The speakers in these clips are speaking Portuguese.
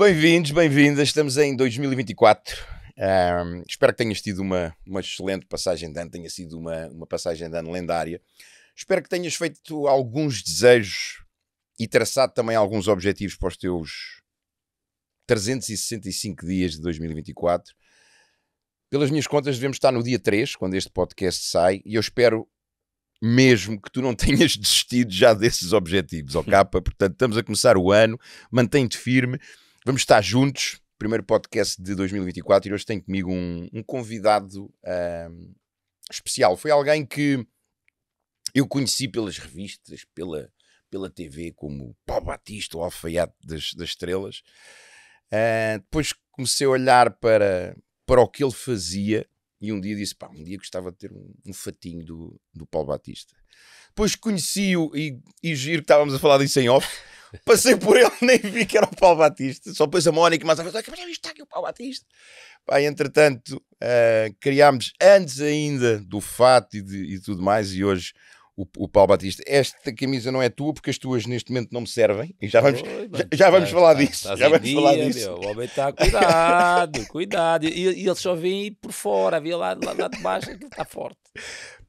Bem-vindos, bem-vindas. Estamos em 2024. Um, espero que tenhas tido uma, uma excelente passagem de ano, tenha sido uma, uma passagem de ano lendária. Espero que tenhas feito alguns desejos e traçado também alguns objetivos para os teus 365 dias de 2024. Pelas minhas contas, devemos estar no dia 3, quando este podcast sai, e eu espero mesmo que tu não tenhas desistido já desses objetivos, ok? Portanto, estamos a começar o ano, mantém-te firme Vamos estar juntos, primeiro podcast de 2024, e hoje tenho comigo um, um convidado especial. Foi alguém que eu conheci pelas revistas, pela, pela TV, como Paulo Batista, o alfaiate das, das estrelas. Uh, depois comecei a olhar para, para o que ele fazia e um dia disse, pá, um dia gostava de ter um, um fatinho do, do Paulo Batista depois conheci-o e, e giro que estávamos a falar disso em off. Passei por ele, nem vi que era o Paulo Batista. Só depois a Mónica, mas a vez, mas está aqui o Paulo Batista. Pá, entretanto, uh, criámos antes ainda do fato e, de, e tudo mais, e hoje o, o, Paulo Batista, esta camisa não é tua porque as tuas neste momento não me servem e já vamos, Oi, já, já, vamos tá, falar tá, disso. Tá já vamos dia, falar disso. o homem está cuidado, cuidado. E, e ele só vem por fora, vê lá, lá, lá de baixo é que está forte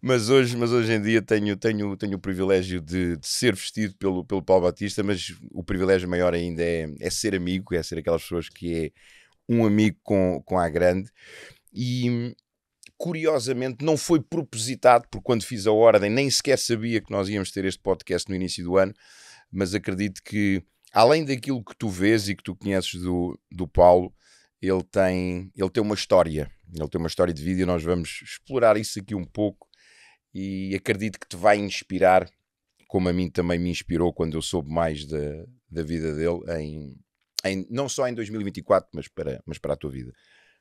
mas hoje, mas hoje em dia tenho, tenho, tenho o privilégio de, de, ser vestido pelo, pelo Paulo Batista, mas o privilégio maior ainda é, é ser amigo, é ser aquelas pessoas que é um amigo com, com a grande. E curiosamente não foi propositado, porque quando fiz a ordem nem sequer sabia que nós íamos ter este podcast no início do ano, mas acredito que além daquilo que tu vês e que tu conheces do, do Paulo, ele tem, ele tem uma história, ele tem uma história de vida e nós vamos explorar isso aqui um pouco e acredito que te vai inspirar, como a mim também me inspirou quando eu soube mais da, da vida dele, em, em, não só em 2024, mas para, mas para a tua vida.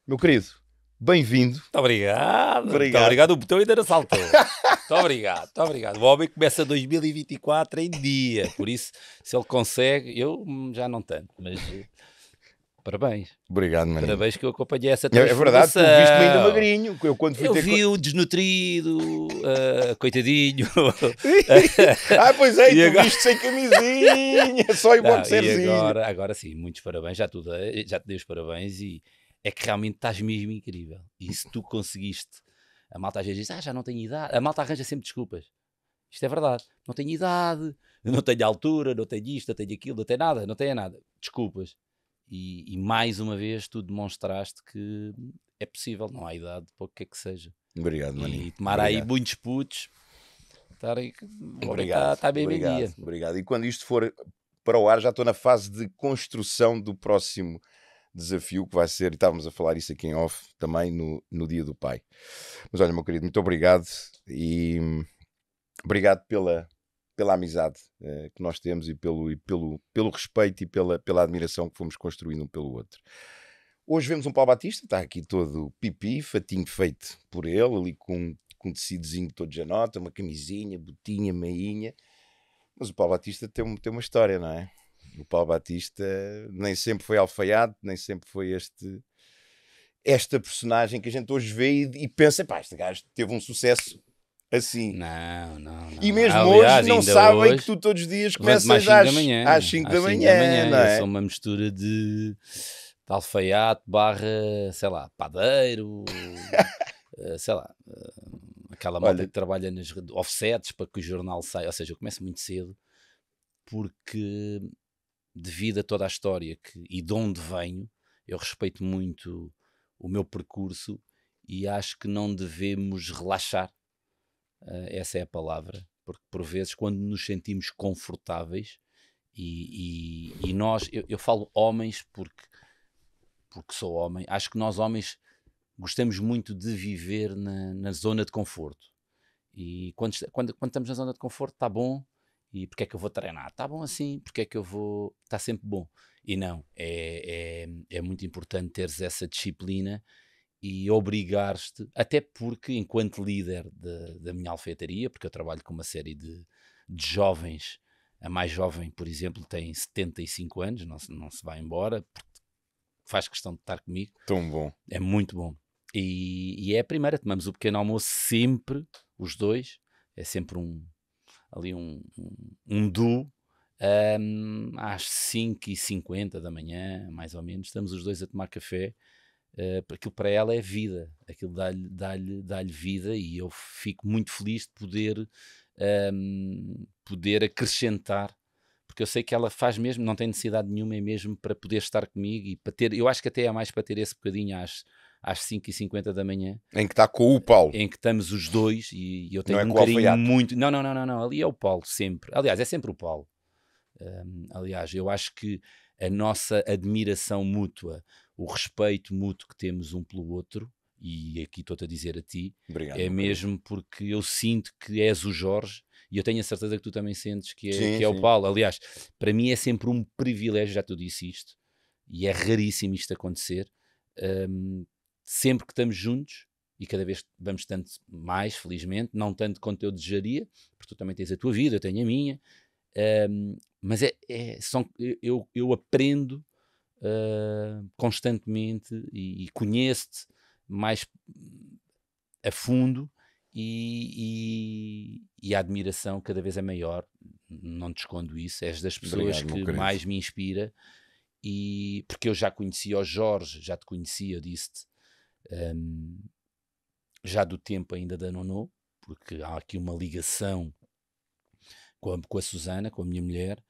Meu querido, bem-vindo. Muito obrigado. Obrigado. Muito obrigado. O botão ainda não saltou. muito obrigado, muito obrigado. O homem começa 2024 em dia, por isso, se ele consegue, eu já não tanto, mas Parabéns. Obrigado, Maninho. Parabéns que eu acompanhei essa transformação. É, é verdade, tu viste-me ainda magrinho. Eu, quando fui eu ter... vi o desnutrido, uh, coitadinho. ah, pois é, e tu agora... viste sem camisinha, só em boxerzinho. Agora, agora sim, muitos parabéns, já, tudo eh, já te dei os parabéns e é que realmente estás mesmo incrível. E se tu conseguiste, a malta às vezes diz, ah, já não tenho idade. A malta arranja sempre desculpas. Isto é verdade. Não tenho idade, não tenho altura, não tenho isto, não tenho aquilo, não tenho nada, não tenho nada. Desculpas. E, e, mais uma vez tu demonstraste que é possível, não há idade para o que é que seja. Obrigado, Maninho. E tomar Obrigado. aí muitos putos, tá- Obrigado. Está, bem Obrigado. Dia. Obrigado. E quando isto for para o ar, já estou na fase de construção do próximo desafio que vai ser, estávamos a falar isso aqui em off também no, no Dia do Pai. Mas olha, meu querido, muito obrigado e obrigado pela, pela amizade uh, que nós temos e pelo, e pelo, pelo respeito e pela, pela admiração que fomos construindo um pelo outro. Hoje vemos um Paulo Batista, está aqui todo pipi, fatinho feito por ele, ali com, com um tecidozinho todo de anota, uma camisinha, botinha, meinha. Mas o Paulo Batista tem, tem uma história, não é? O Paulo Batista nem sempre foi alfaiado, nem sempre foi este esta personagem que a gente hoje vê e, e pensa, pá, este gajo teve um sucesso assim. Não, não, não. E mesmo Aliás, hoje não sabem hoje, que tu todos os dias começas às 5 da manhã. Às 5 da, manhã, da manhã, não é? São uma mistura de, de alfaiate barra, sei lá, padeiro, eh, sei lá, eh, aquela malta que trabalha nas offsets para que o jornal saia. Ou seja, eu começo muito cedo porque devido a toda a história que, e de onde venho, eu respeito muito o meu percurso e acho que não devemos relaxar Uh, essa é a palavra, porque por vezes quando nos sentimos confortáveis e, e, e nós, eu, eu, falo homens porque, porque sou homem, acho que nós homens gostamos muito de viver na, na zona de conforto. E quando, quando, quando estamos na zona de conforto, está bom, e porque é que eu vou treinar? Está bom assim, porque é que eu vou. Está sempre bom. E não, é, é, é muito importante teres essa disciplina e obrigares-te, até porque, enquanto líder de, da minha alfetaria porque eu trabalho com uma série de, de jovens, a mais jovem, por exemplo, tem 75 anos, não se, não se vai embora, faz questão de estar comigo. Tão bom. É muito bom. E, e é a primeira, tomamos o pequeno almoço sempre, os dois, é sempre um ali um, um, um duo um, às 5h50 da manhã, mais ou menos, estamos os dois a tomar café Uh, aquilo para ela é vida, aquilo dá-lhe dá -lhe, dá -lhe vida e eu fico muito feliz de poder, um, ehm, poder acrescentar, porque eu sei que ela faz mesmo, não tem necessidade nenhuma, é mesmo para poder estar comigo e para ter, eu acho que até é mais para ter esse bocadinho às, às 5h50 da manhã. Em que está com o Paulo. Em que estamos os dois e, e eu é tenho não um é carinho muito. Não, não, não, não, não, ali é o Paulo sempre. Aliás, é sempre o Paulo. Um, ehm, aliás, eu acho que a nossa admiração mútua, o respeito mútuo que temos um pelo outro, e aqui estou-te a dizer a ti, Obrigado, é mesmo porque eu sinto que és o Jorge e eu tenho a certeza que tu também sentes que é, sim, que é o Paulo. Aliás, para mim é sempre um privilégio, já te disse isto, e é raríssimo isto acontecer. Um, sempre que estamos juntos, e cada vez vamos tanto mais, felizmente, não tanto quanto eu desejaria, porque tu também tens a tua vida, eu tenho a minha, um, mas é, é são, eu, eu aprendo uh, constantemente e, e conhece-te mais a fundo e, e, e, a admiração cada vez é maior. Não te escondo isso, és das pessoas Obrigado, que mais me inspira. E porque eu já conhecia o Jorge, já te conhecia, disse-te, um, já do tempo ainda da Nono, porque há aqui uma ligação com a, com a Susana, com a minha mulher,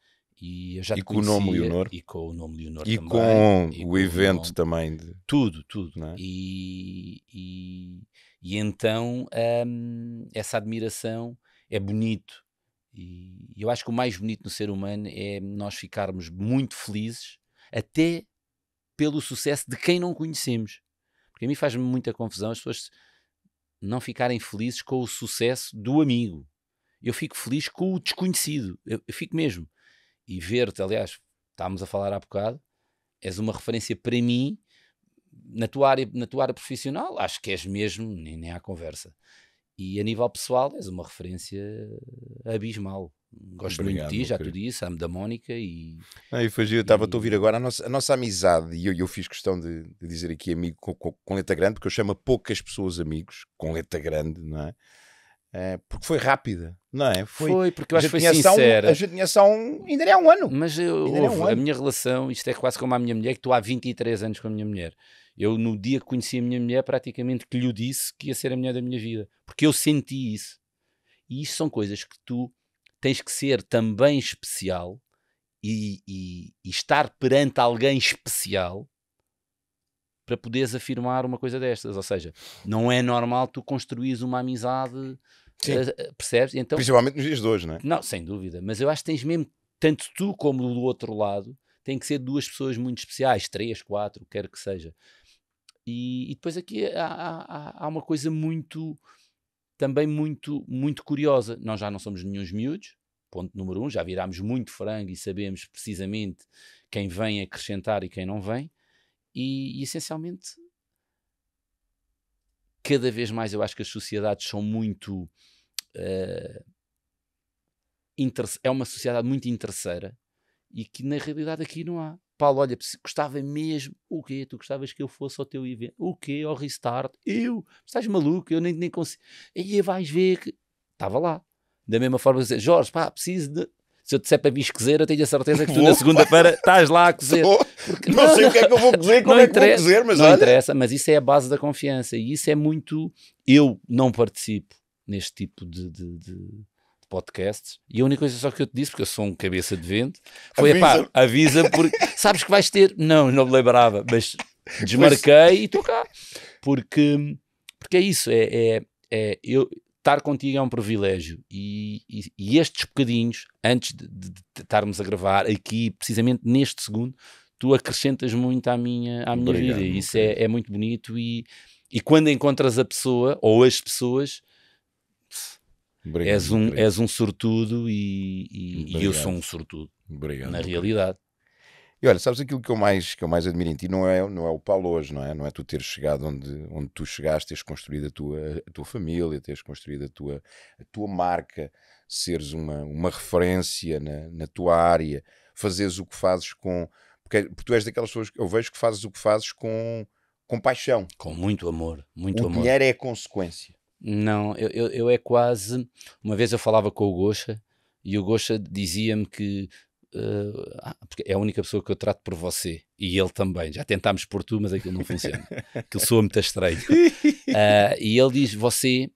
e, eu já e com conhecia, o nome Leonor. E com o nome Leonor e também. Com e com o evento o também. De... Tudo, tudo. É? e, e, e então hum, essa admiração é bonito. E eu acho que o mais bonito no ser humano é nós ficarmos muito felizes, até pelo sucesso de quem não conhecemos. Porque a mim faz-me muita confusão as pessoas não ficarem felizes com o sucesso do amigo. Eu fico feliz com o desconhecido. Eu, eu fico mesmo e ver-te, aliás, estávamos a falar há bocado, és uma referência para mim na tua área, na tua área profissional, acho que és mesmo, nem, nem há conversa. E a nível pessoal, és uma referência abismal. Gosto Obrigado, muito de ti, já querido. tu disse, amo da Mónica e. Ah, eu foi estava a ouvir agora. A nossa, a nossa amizade, e eu, eu fiz questão de, de dizer aqui amigo com, com, com letra grande, porque eu chamo poucas pessoas amigos, com letra grande, não é? É, porque foi rápida, não é? Foi, foi porque eu acho que foi sincera. Um, a gente tinha só um. Ainda é há um ano. Mas eu, houve, um a minha relação, isto é quase como a minha mulher, que estou há 23 anos com a minha mulher. Eu, no dia que conheci a minha mulher, praticamente que lhe disse que ia ser a mulher da minha vida. Porque eu senti isso. E isso são coisas que tu tens que ser também especial e, e, e estar perante alguém especial para poderes afirmar uma coisa destas. Ou seja, não é normal tu construís uma amizade, uh, percebes? Então, Principalmente nos dias de hoje, não é? Não, sem dúvida. Mas eu acho que tens mesmo, tanto tu como do outro lado, tem que ser duas pessoas muito especiais, três, quatro, quer que seja. E, e depois aqui há, há, há, uma coisa muito, também muito, muito curiosa. Nós já não somos nenhum miúdos, ponto número um, já virámos muito frango e sabemos precisamente quem vem acrescentar e quem não vem. E, e, essencialmente, cada vez mais eu acho que as sociedades são muito. Uh, é uma sociedade muito interesseira e que na realidade aqui não há. Paulo, olha, gostava mesmo. O quê? Tu gostavas que eu fosse ao teu evento? O quê? Ao restart? Eu? Estás maluco? Eu nem, nem consigo. E aí vais ver que. Estava lá. Da mesma forma que dizer, Jorge, pá, preciso de se eu disser para vis cozer, eu tenho a certeza que tu na segunda-feira estás lá a cozer. Porque, não, não, sei o que é que eu vou cozer, como é que vou cozer, mas Não olha... interessa, mas isso é a base da confiança e isso é muito... Eu não participo neste tipo de, de, de podcasts e a única coisa só que eu te disse, porque eu sou um cabeça de vento, foi, avisa. pá, avisa porque sabes que vais ter... Não, não me lembrava, mas desmarquei pois... e estou cá. Porque, porque é isso, é, é, é eu estar contigo é um privilégio e, e, e estes bocadinhos, antes de, de, de, estarmos a gravar aqui, precisamente neste segundo, tu acrescentas muito à minha, à minha vida. Isso é, é, muito bonito e, e quando encontras a pessoa ou as pessoas. és, um, és um sortudo e, e, e, eu sou um sortudo. Obrigado. Na realidade. E olha, sabes aquilo que eu mais, que eu mais admiro em ti não é, não é o Paulo hoje, não é? Não é tu teres chegado onde, onde tu chegaste, teres construído a tua, a tua família, teres construído a tua, a tua marca, seres uma, uma referência na, na tua área, fazeres o que fazes com. Porque, porque tu és daquelas pessoas que eu vejo que fazes o que fazes com, com paixão. Com muito amor, muito o amor. O dinheiro é consequência. Não, eu, eu, eu, é quase. Uma vez eu falava com o Gosha e o Gosha dizia-me que uh, porque é a única pessoa que eu trato por você e ele também. Já tentámos por tu, mas aquilo não funciona. aquilo soa muito estranho. Uh, e ele diz: Você.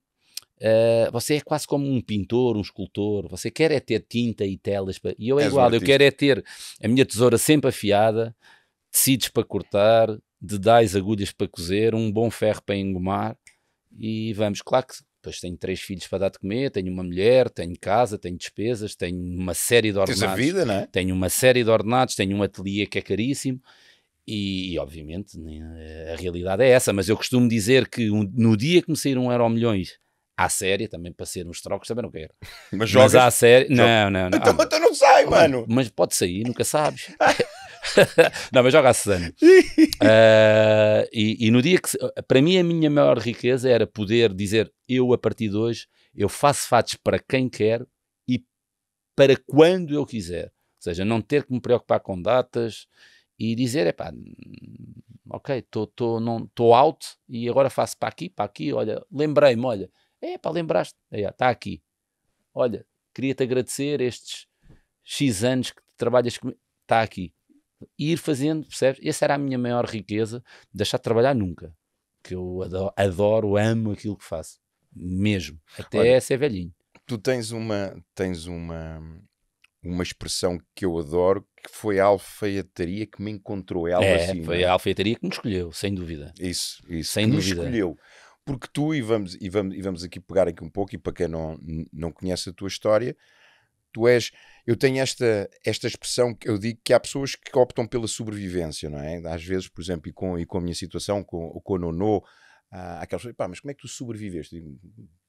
Uh, você é quase como um pintor, um escultor. Você quer é ter tinta e telas. E eu é És igual, um eu quero é ter a minha tesoura sempre afiada, tecidos para cortar, dedais, agulhas para cozer, um bom ferro para engomar e vamos. Claro que depois tenho três filhos para dar de comer, tenho uma mulher, tenho casa, tenho despesas, tenho uma série de ordenados. Tens a vida, não é? Tenho uma série de ordenados, tenho um ateliê que é caríssimo. E, e, obviamente eh, a realidade é essa, mas eu costumo dizer que um, no dia que me sair um euro milhões à série, também para ser uns trocos, também não quero. Mas, mas jogas? à série, não, não, não. Então, ah, então não sai, mano. Mas pode sair, nunca sabes. não, mas joga há Susana. uh, eh, e, e, no dia que. para mim, a minha maior riqueza era poder dizer: eu, a partir de hoje, eu faço fatos para quem quero e para quando eu quiser. Ou seja, não ter que me preocupar com datas e dizer: é pá, ok, estou out e agora faço para aqui, para aqui. Olha, lembrei-me, olha, é pá, lembraste, está é, aqui. Olha, queria-te agradecer estes X anos que trabalhas comigo, está aqui ir fazendo, percebes? Essa era a minha maior riqueza, deixar de trabalhar nunca. Que eu adoro, adoro amo aquilo que faço. Mesmo. Até Olha, ser velhinho. Tu tens uma, tens uma, uma expressão que eu adoro, que foi a alfaiataria que me encontrou. É, algo é, assim, foi não? É? a alfaiataria que me escolheu, sem dúvida. Isso, isso. Sem que dúvida. Me escolheu. Porque tu, e vamos, e, vamos, e vamos aqui pegar aqui um pouco, e para quem não, não conhece a tua história, tu és. Eu tenho esta, esta expressão que eu digo que há pessoas que optam pela sobrevivência, não é? Às vezes, por exemplo, e com, e com a minha situação, com, com o Nono, há aquelas pessoas, pá, mas como é que tu sobreviveste? Digo,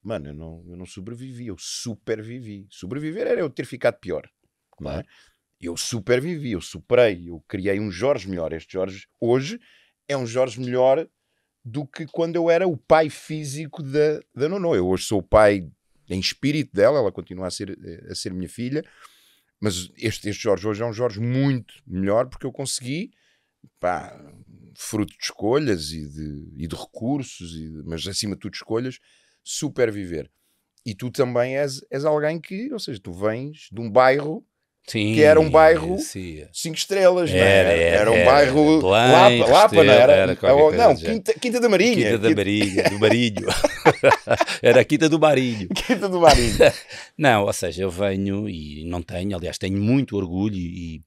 mano, eu não, eu não sobrevivi, eu supervivi. Sobreviver era eu ter ficado pior, não é? Eu supervivi, eu superei, eu criei um Jorge melhor. Este Jorge, hoje, é um Jorge melhor do que quando eu era o pai físico da, da Nono. Eu hoje sou o pai é em espírito dela, ela continua a ser, eh, a ser minha filha, mas este, este Jorge hoje é um Jorge muito melhor porque eu consegui, pá, fruto de escolhas e de, e de recursos, e de, mas acima de tudo escolhas, superviver. E tu também és, és alguém que, ou seja, tu vens de um bairro Sim, que era um bairro sim. cinco estrelas, é? era, era, era, um bairro Lapa, Lapa, não era? era não, Quinta, Quinta, da Marinha. Quinta da Marinha, do Marinho. Era a Quinta do Marinho. Quinta do Marinho. não, ou seja, eu venho e não tenho, aliás, tenho muito orgulho e,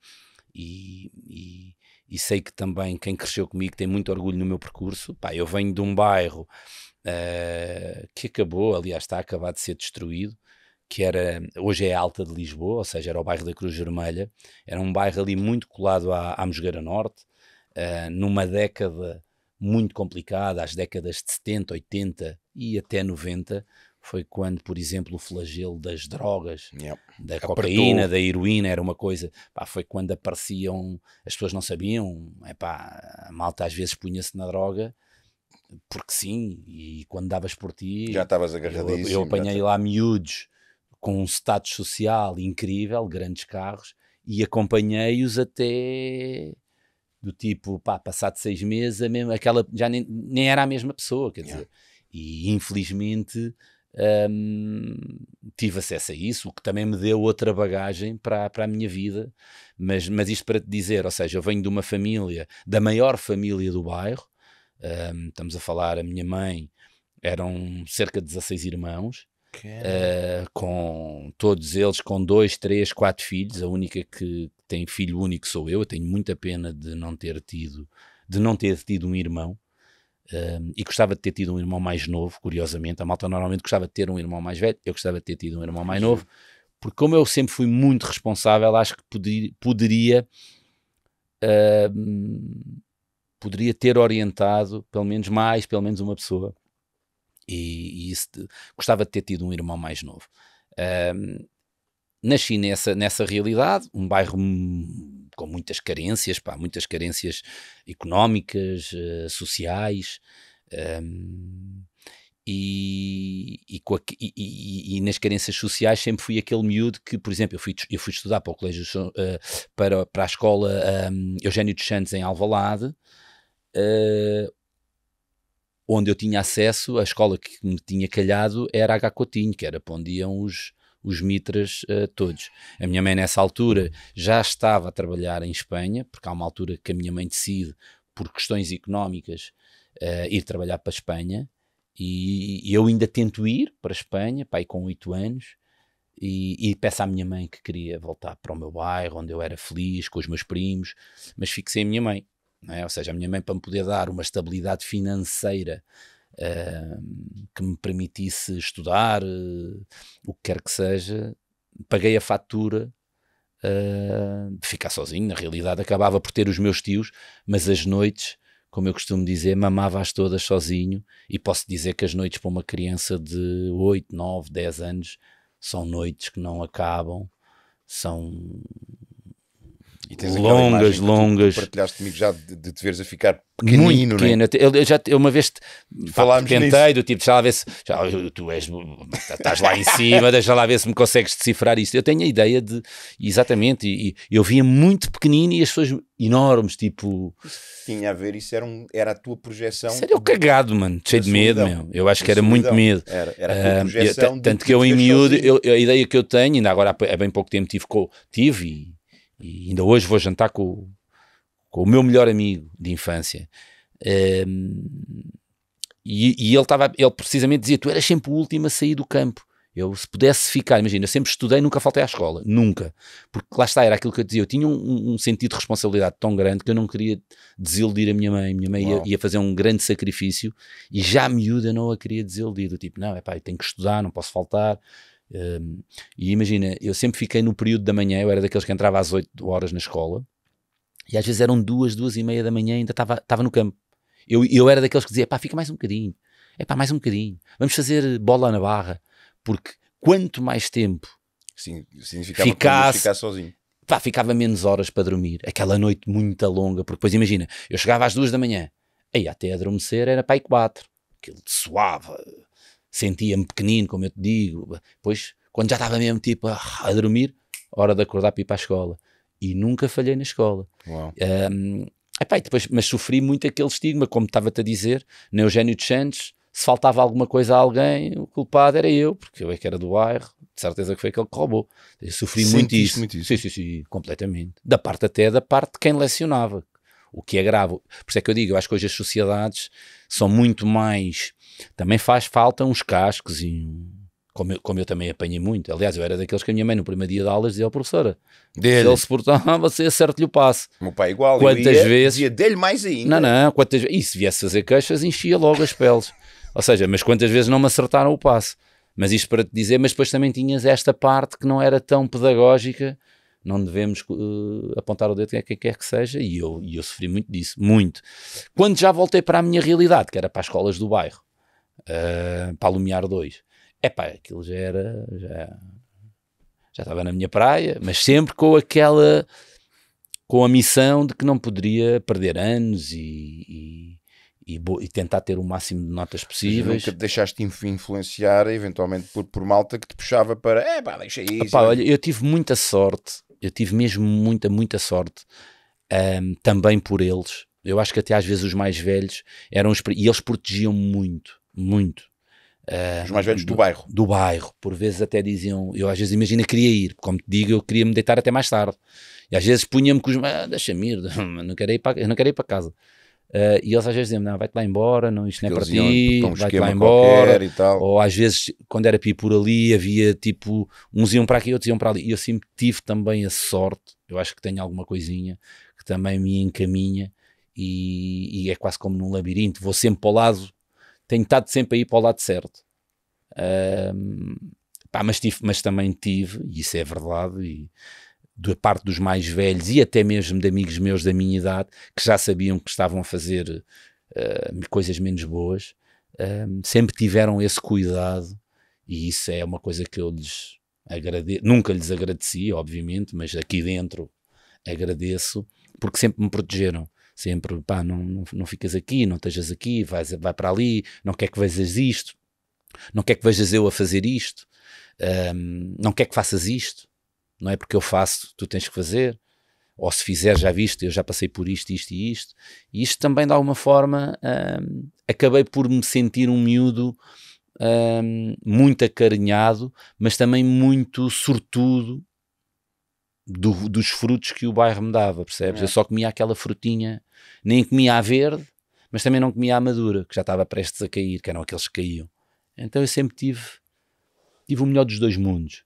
e, e, e sei que também quem cresceu comigo tem muito orgulho no meu percurso. Pá, eu venho de um bairro uh, que acabou, aliás, está a acabar de ser destruído que era, hoje é Alta de Lisboa, ou seja, era o bairro da Cruz Vermelha, era um bairro ali muito colado à, à Mosgueira Norte, uh, numa década muito complicada, às décadas de 70, 80 e até 90, foi quando, por exemplo, o flagelo das drogas, yep. da Apertou. cocaína, da heroína, era uma coisa. Pá, foi quando apareciam, as pessoas não sabiam, é pá, a malta às vezes punha-se na droga. Porque sim, e quando davas por ti, já estavas agarradíssimo. Eu, eu apanhei lá miúdos com um status social incrível, grandes carros, e acompanhei-os até do tipo, pá, passado seis meses, a mesma, aquela já nem, nem era a mesma pessoa, quer yeah. dizer. E infelizmente hum, tive acesso a isso, o que também me deu outra bagagem para, para a minha vida. Mas, mas isto para te dizer, ou seja, eu venho de uma família, da maior família do bairro, hum, estamos a falar, a minha mãe eram cerca de 16 irmãos. Uh, com todos eles com dois, três, quatro filhos, a única que, tem filho único, sou eu. eu tenho muita pena de não ter tido, de não ter tido um irmão. Hum, e gostava de ter tido um irmão mais novo, curiosamente. A malta normalmente gostava de ter um irmão mais velho, eu gostava de ter tido um irmão mais novo, porque, como eu sempre fui muito responsável, acho que poder, poderia. Uh, poderia ter orientado pelo menos mais, pelo menos uma pessoa. E, e isso, gostava de ter tido um irmão mais novo. Hum, nasci nessa, nessa realidade, um bairro com muitas carências, pá, muitas carências económicas, uh, sociais, um, ehm, e, e, a, e, e, nas carências sociais sempre fui aquele miúdo que, por exemplo, eu fui, eu fui estudar para o colégio, uh, para, para a escola um, ehm, Eugênio dos Santos em Alvalade, uh, onde eu tinha acesso, a escola que me tinha calhado era a Gacotinho, que era para onde iam os, os mitras uh, todos. A minha mãe, nessa altura, já estava a trabalhar em Espanha, porque há uma altura que a minha mãe decide, por questões económicas, uh, ir trabalhar para a Espanha. E, e, eu ainda tento ir para a Espanha, pai com oito anos, e, e, peço à minha mãe que queria voltar para o meu bairro, onde eu era feliz, com os meus primos, mas fixei a minha mãe. É? Ou seja, a minha mãe, para me poder dar uma estabilidade financeira Ehm, que me permitisse estudar, uh, o que quer que seja. Paguei a fatura eh, de ficar sozinho, na realidade acabava por ter os meus tios, mas as noites, como eu costumo dizer, mamava-as todas sozinho e posso dizer que as noites para uma criança de 8, 9, 10 anos são noites que não acabam, são e tens longas, longas. Que tu, tu partilhaste comigo já de, de te veres a ficar pequenino, muito é? pequeno. Né? Eu, eu, já, eu uma vez Falámos tentei nisso. do tipo, deixa lá ver se já, tu és, estás lá em cima, deixa lá ver se me consegues decifrar isto. Eu tenho a ideia de, exatamente, e, e eu via muito pequenino e as pessoas enormes, tipo. tinha a ver, isso era, um, era a tua projeção. Sério, eu cagado, mano, cheio de medo, meu. Eu acho que era solidão. muito medo. Era, era a tua projeção. Uh, eu, tanto que, que eu em miúdo, eu, a ideia que eu tenho, ainda agora há bem pouco tempo tive, tive e e ainda hoje vou jantar com, com o meu melhor amigo de infância. Um, ehm, e, e, ele estava, ele precisamente dizia: Tu eras sempre o último a sair do campo. Eu, se pudesse ficar, imagina, eu sempre estudei, nunca faltei à escola, nunca. Porque lá está, era aquilo que eu dizia. Eu tinha um, um sentido de responsabilidade tão grande que eu não queria desiludir a minha mãe. Minha mãe ia, ia, fazer um grande sacrifício e já a miúda não a queria desiludir. Do tipo, não, é pá, eu tenho que estudar, não posso faltar. Um, e imagina, eu sempre fiquei no período da manhã, eu era daqueles que entrava às 8 horas na escola, e às vezes eram duas, duas e meia da manhã, ainda estava no campo. Eu, eu era daqueles que dizia, pá, fica mais um bocadinho, é pá, mais um bocadinho, vamos fazer bola na barra, porque quanto mais tempo Sim, significava ficasse, ficar sozinho. Pá, ficava menos horas para dormir, aquela noite muito longa, porque depois imagina, eu chegava às duas da manhã, aí até adormecer era pá e quatro, aquilo suava, sentia-me pequenino, como eu te digo. Depois, quando já estava mesmo tipo a dormir, hora de acordar para ir para a escola. E nunca falhei na escola. Uau. Um, epá, depois, mas sofri muito aquele estigma, como estava-te a dizer, no Eugênio de Santos, se faltava alguma coisa a alguém, o culpado era eu, porque eu é que era do bairro, de certeza que foi aquele que roubou. Eu sofri muito isso. muito isso. Sim, sim, sim, completamente. Da parte até da parte de quem lecionava, o que é grave. Por isso é que eu digo, eu acho que hoje as sociedades são muito mais também faz falta uns cascos e como eu, como eu, também apanhei muito. Aliás, eu era daqueles que a minha mãe no primeiro dia de aulas dizia ao professora: dele. Se ele se portar, você acerta-lhe o passo. Meu pai igual. Quantas ia, vezes. Dizia dele mais ainda. Não, não. Quantas, e se viesse fazer queixas, enchia logo as peles. Ou seja, mas quantas vezes não me acertaram o passo. Mas isto para te dizer, mas depois também tinhas esta parte que não era tão pedagógica, não devemos uh, apontar o dedo a quem quer que seja, e eu, eu sofri muito disso, muito. Quando já voltei para a minha realidade, que era para as escolas do bairro, uh, para alumiar dois é Epá, aquilo já era. Já, já estava na minha praia, mas sempre com aquela. com a missão de que não poderia perder anos e, e e, e, tentar ter o máximo de notas possíveis. Nunca te deixaste influenciar, eventualmente, por, por malta que te puxava para é pá, deixa isso. Epá, olha, eu tive muita sorte, eu tive mesmo muita, muita sorte um, também por eles. Eu acho que até às vezes os mais velhos eram os, e eles protegiam muito muito. Uh, Os ah, mais velhos do, do, bairro. Do bairro. Por vezes até diziam, eu às vezes imagina, queria ir, como te digo, eu queria me deitar até mais tarde. E às vezes punha-me com os. Ah, Deixa-me ir, não quero ir para, não quero ir para casa. Uh, e eles às vezes diziam, não, vai-te lá embora, não, isto não é para ti, vai-te lá embora. Ou às vezes, quando era pior por ali, havia tipo, uns iam para aqui, outros iam para ali. E eu sempre tive também a sorte, eu acho que tenho alguma coisinha que também me encaminha e, e é quase como num labirinto, vou sempre para o lado tenho estado sempre aí para o lado certo. pá, mas, tive, mas também tive, e isso é verdade, e da parte dos mais velhos e até mesmo de amigos meus da minha idade que já sabiam que estavam a fazer uh, coisas menos boas, sempre tiveram esse cuidado e isso é uma coisa que eu lhes agradeço, nunca lhes agradeci, obviamente, mas aqui dentro agradeço porque sempre me protegeram sempre, pá, não, não, não ficas aqui, não estejas aqui, vais, vai para ali, não quer que vejas isto, não quer que vejas eu a fazer isto, um, não quer que faças isto, não é porque eu faço, tu tens que fazer, ou se fizer já viste, eu já passei por isto, isto e isto, e isto também de alguma forma um, acabei por me sentir um miúdo um, muito acarinhado, mas também muito sortudo do, dos frutos que o bairro me dava, percebes? É. Eu só comia aquela frutinha, nem comia a verde, mas também não comia a madura, que já estava prestes a cair, que eram aqueles que caíam. Então eu sempre tive, tive o melhor dos dois mundos.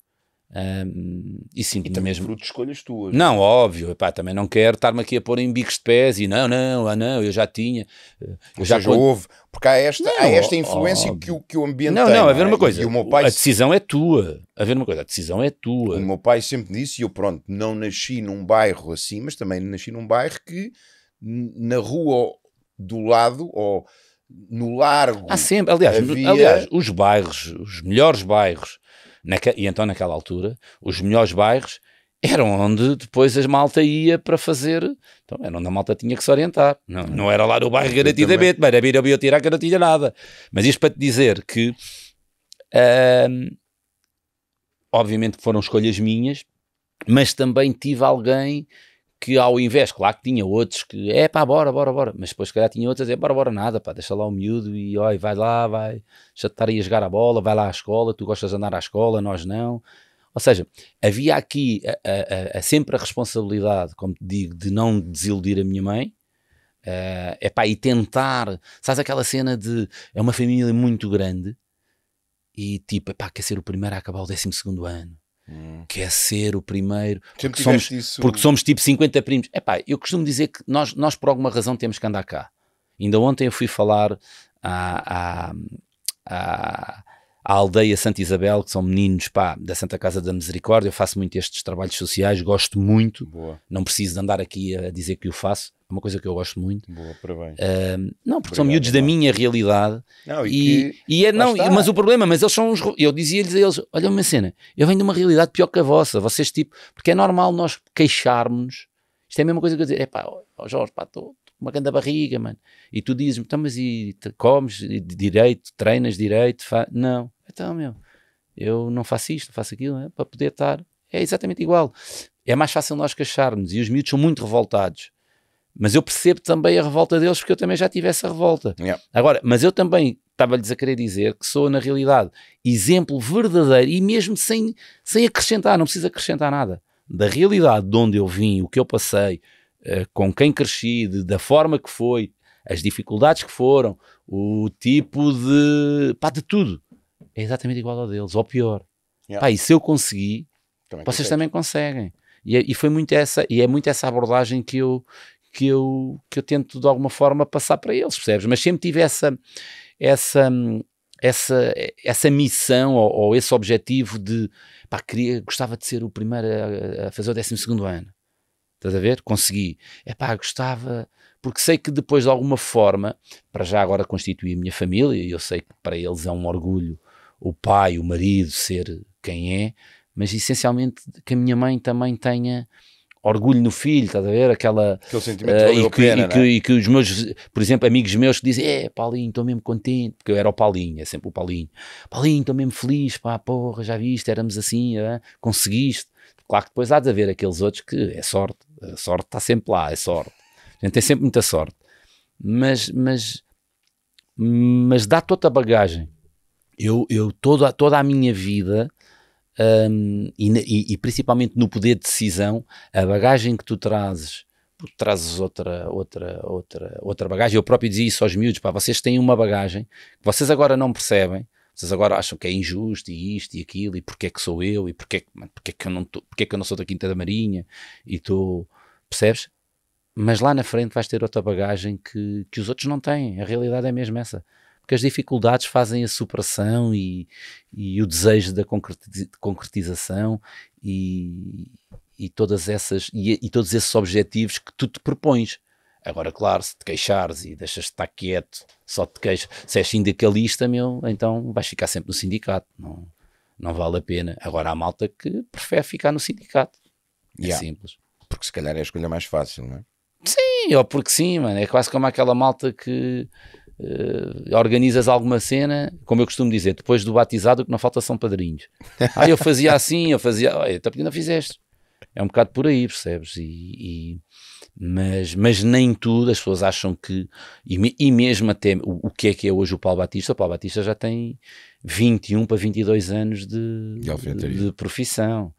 Um, e sim, e também mesmo... fruto de escolhas tuas. Não, óbvio, epá, também não quero estar-me aqui a pôr em bicos de pés e não, não, ah não, eu já tinha. Eh, eu Ou já seja, houve, porque há esta, não, há esta influência que o, que o ambiente não, tem. Não, não, a ver é? uma o coisa, pai... a decisão é tua. A ver uma coisa, a decisão é tua. O meu pai sempre disse, e eu pronto, não nasci num bairro assim, mas também nasci num bairro que na rua do lado, ou no largo... Há sempre, aliás, havia... aliás os bairros, os melhores bairros Naque, e então, naquela altura, os melhores bairros eram onde depois a malta ia para fazer. Então, era onde a malta tinha que se orientar. Não, não era lá no bairro garantidamente, mas era eu tirar que não tinha nada. Mas isto para te dizer que. Hum, obviamente foram escolhas minhas, mas também tive alguém que ao invés, claro que tinha outros que é pá, bora, bora, bora, mas depois se calhar tinha outros é bora, bora nada, pá, deixa lá o miúdo e oi, vai lá, vai, já te estar aí a jogar a bola, vai lá à escola, tu gostas de andar à escola, nós não. Ou seja, havia aqui a, a, a, sempre a responsabilidade, como te digo, de não desiludir a minha mãe, uh, eh, pá, e tentar, sabes aquela cena de, é uma família muito grande, e tipo, epá, quer ser o primeiro a acabar o décimo segundo ano, Hum. Quer ser o primeiro. porque somos, isso... porque somos tipo 50 primos. Epá, eu costumo dizer que nós, nós por alguma razão temos que andar cá. Ainda ontem eu fui falar a, a a aldeia Santa Isabel, que são meninos pá, da Santa Casa da Misericórdia. Eu faço muito estes trabalhos sociais, gosto muito. Boa. Não preciso de andar aqui a dizer que o faço. É uma coisa que eu gosto muito. Boa, parabéns. Uh, não, porque Obrigado, são miúdos não. da minha realidade. Não, e, e, e é, não, mas o problema, mas eles são uns. Eu dizia-lhes a eles: olha uma cena, eu venho de uma realidade pior que a vossa. Vocês, tipo, porque é normal nós queixarmos-nos. Isto é a mesma coisa que eu dizer: é pá, oh Jorge, pá, estou uma grande barriga, mano. E tu dizes-me, então, mas e comes direito, treinas direito? Fa não, então, meu, eu não faço isto, não faço aquilo, é? para poder estar. É exatamente igual. É mais fácil nós queixarmos e os miúdos são muito revoltados. Mas eu percebo também a revolta deles porque eu também já tive essa revolta. Yeah. Agora, mas eu também estava-lhes a querer dizer que sou, na realidade, exemplo verdadeiro e mesmo sem, sem acrescentar, não preciso acrescentar nada, da realidade de onde eu vim, o que eu passei, eh, com quem cresci, de, da forma que foi, as dificuldades que foram, o tipo de. pá, de tudo. É exatamente igual ao deles, ou pior. Yeah. Pá, e se eu consegui, também vocês também conseguem. E, é, e, foi muito essa, e é muito essa abordagem que eu, que eu, que eu tento de alguma forma passar para eles, percebes? Mas sempre tive essa, essa, essa, essa missão ou, ou esse objetivo de pá, queria, gostava de ser o primeiro a, a fazer o 12 segundo ano. Estás a ver? Consegui. É pá, gostava. Porque sei que depois, de alguma forma, para já agora constituir a minha família e eu sei que para eles é um orgulho o pai, o marido ser quem é, mas essencialmente que a minha mãe também tenha orgulho no filho, estás a ver? Aquela. Aquele sentimento uh, e, que, pena, e, que, é? e, que, os meus, por exemplo, amigos meus que dizem: É, Paulinho, estou mesmo contente, porque eu era o Paulinho, é sempre o Paulinho. Paulinho, estou mesmo feliz, pá, porra, já viste, éramos assim, é? conseguiste. Claro que depois há de haver aqueles outros que é sorte, a sorte está sempre lá, é sorte. A gente tem sempre muita sorte. Mas, mas, mas dá toda a bagagem. Eu, eu toda, toda a minha vida, um, e, e, principalmente no poder de decisão, a bagagem que tu trazes, porque trazes outra, outra, outra, outra bagagem. Eu próprio dizia isso aos miúdos: pá, vocês têm uma bagagem que vocês agora não percebem, vocês agora acham que é injusto e isto e aquilo, e porque é que sou eu, e porque é que, porque é que, eu, não tô, porque é que eu não sou da Quinta da Marinha, e estou. Percebes? Mas lá na frente vais ter outra bagagem que, que os outros não têm. A realidade é mesmo essa. Porque as dificuldades fazem a superação e, e o desejo da concretização e, e todas essas e, e todos esses objetivos que tu te propões Agora, claro, se te queixares e deixas de estar quieto, só te queixas, se és sindicalista, meu, então vais ficar sempre no sindicato, não, não vale a pena. Agora, há malta que prefere ficar no sindicato. É yeah. É simples. Porque se calhar é a escolha mais fácil, não é? Sim, ou porque sim, mano. É quase como aquela malta que uh, organizas alguma cena, como eu costumo dizer, depois do batizado o que não falta são padrinhos. ah, eu fazia assim, eu fazia. Olha, até porque não fizeste. É um bocado por aí, percebes? E, e, mas, mas nem tudo, as pessoas acham que, e, me, e mesmo até o, o, que é que é hoje o Paulo Batista, o Paulo Batista já tem 21 para 22 anos de, de, de profissão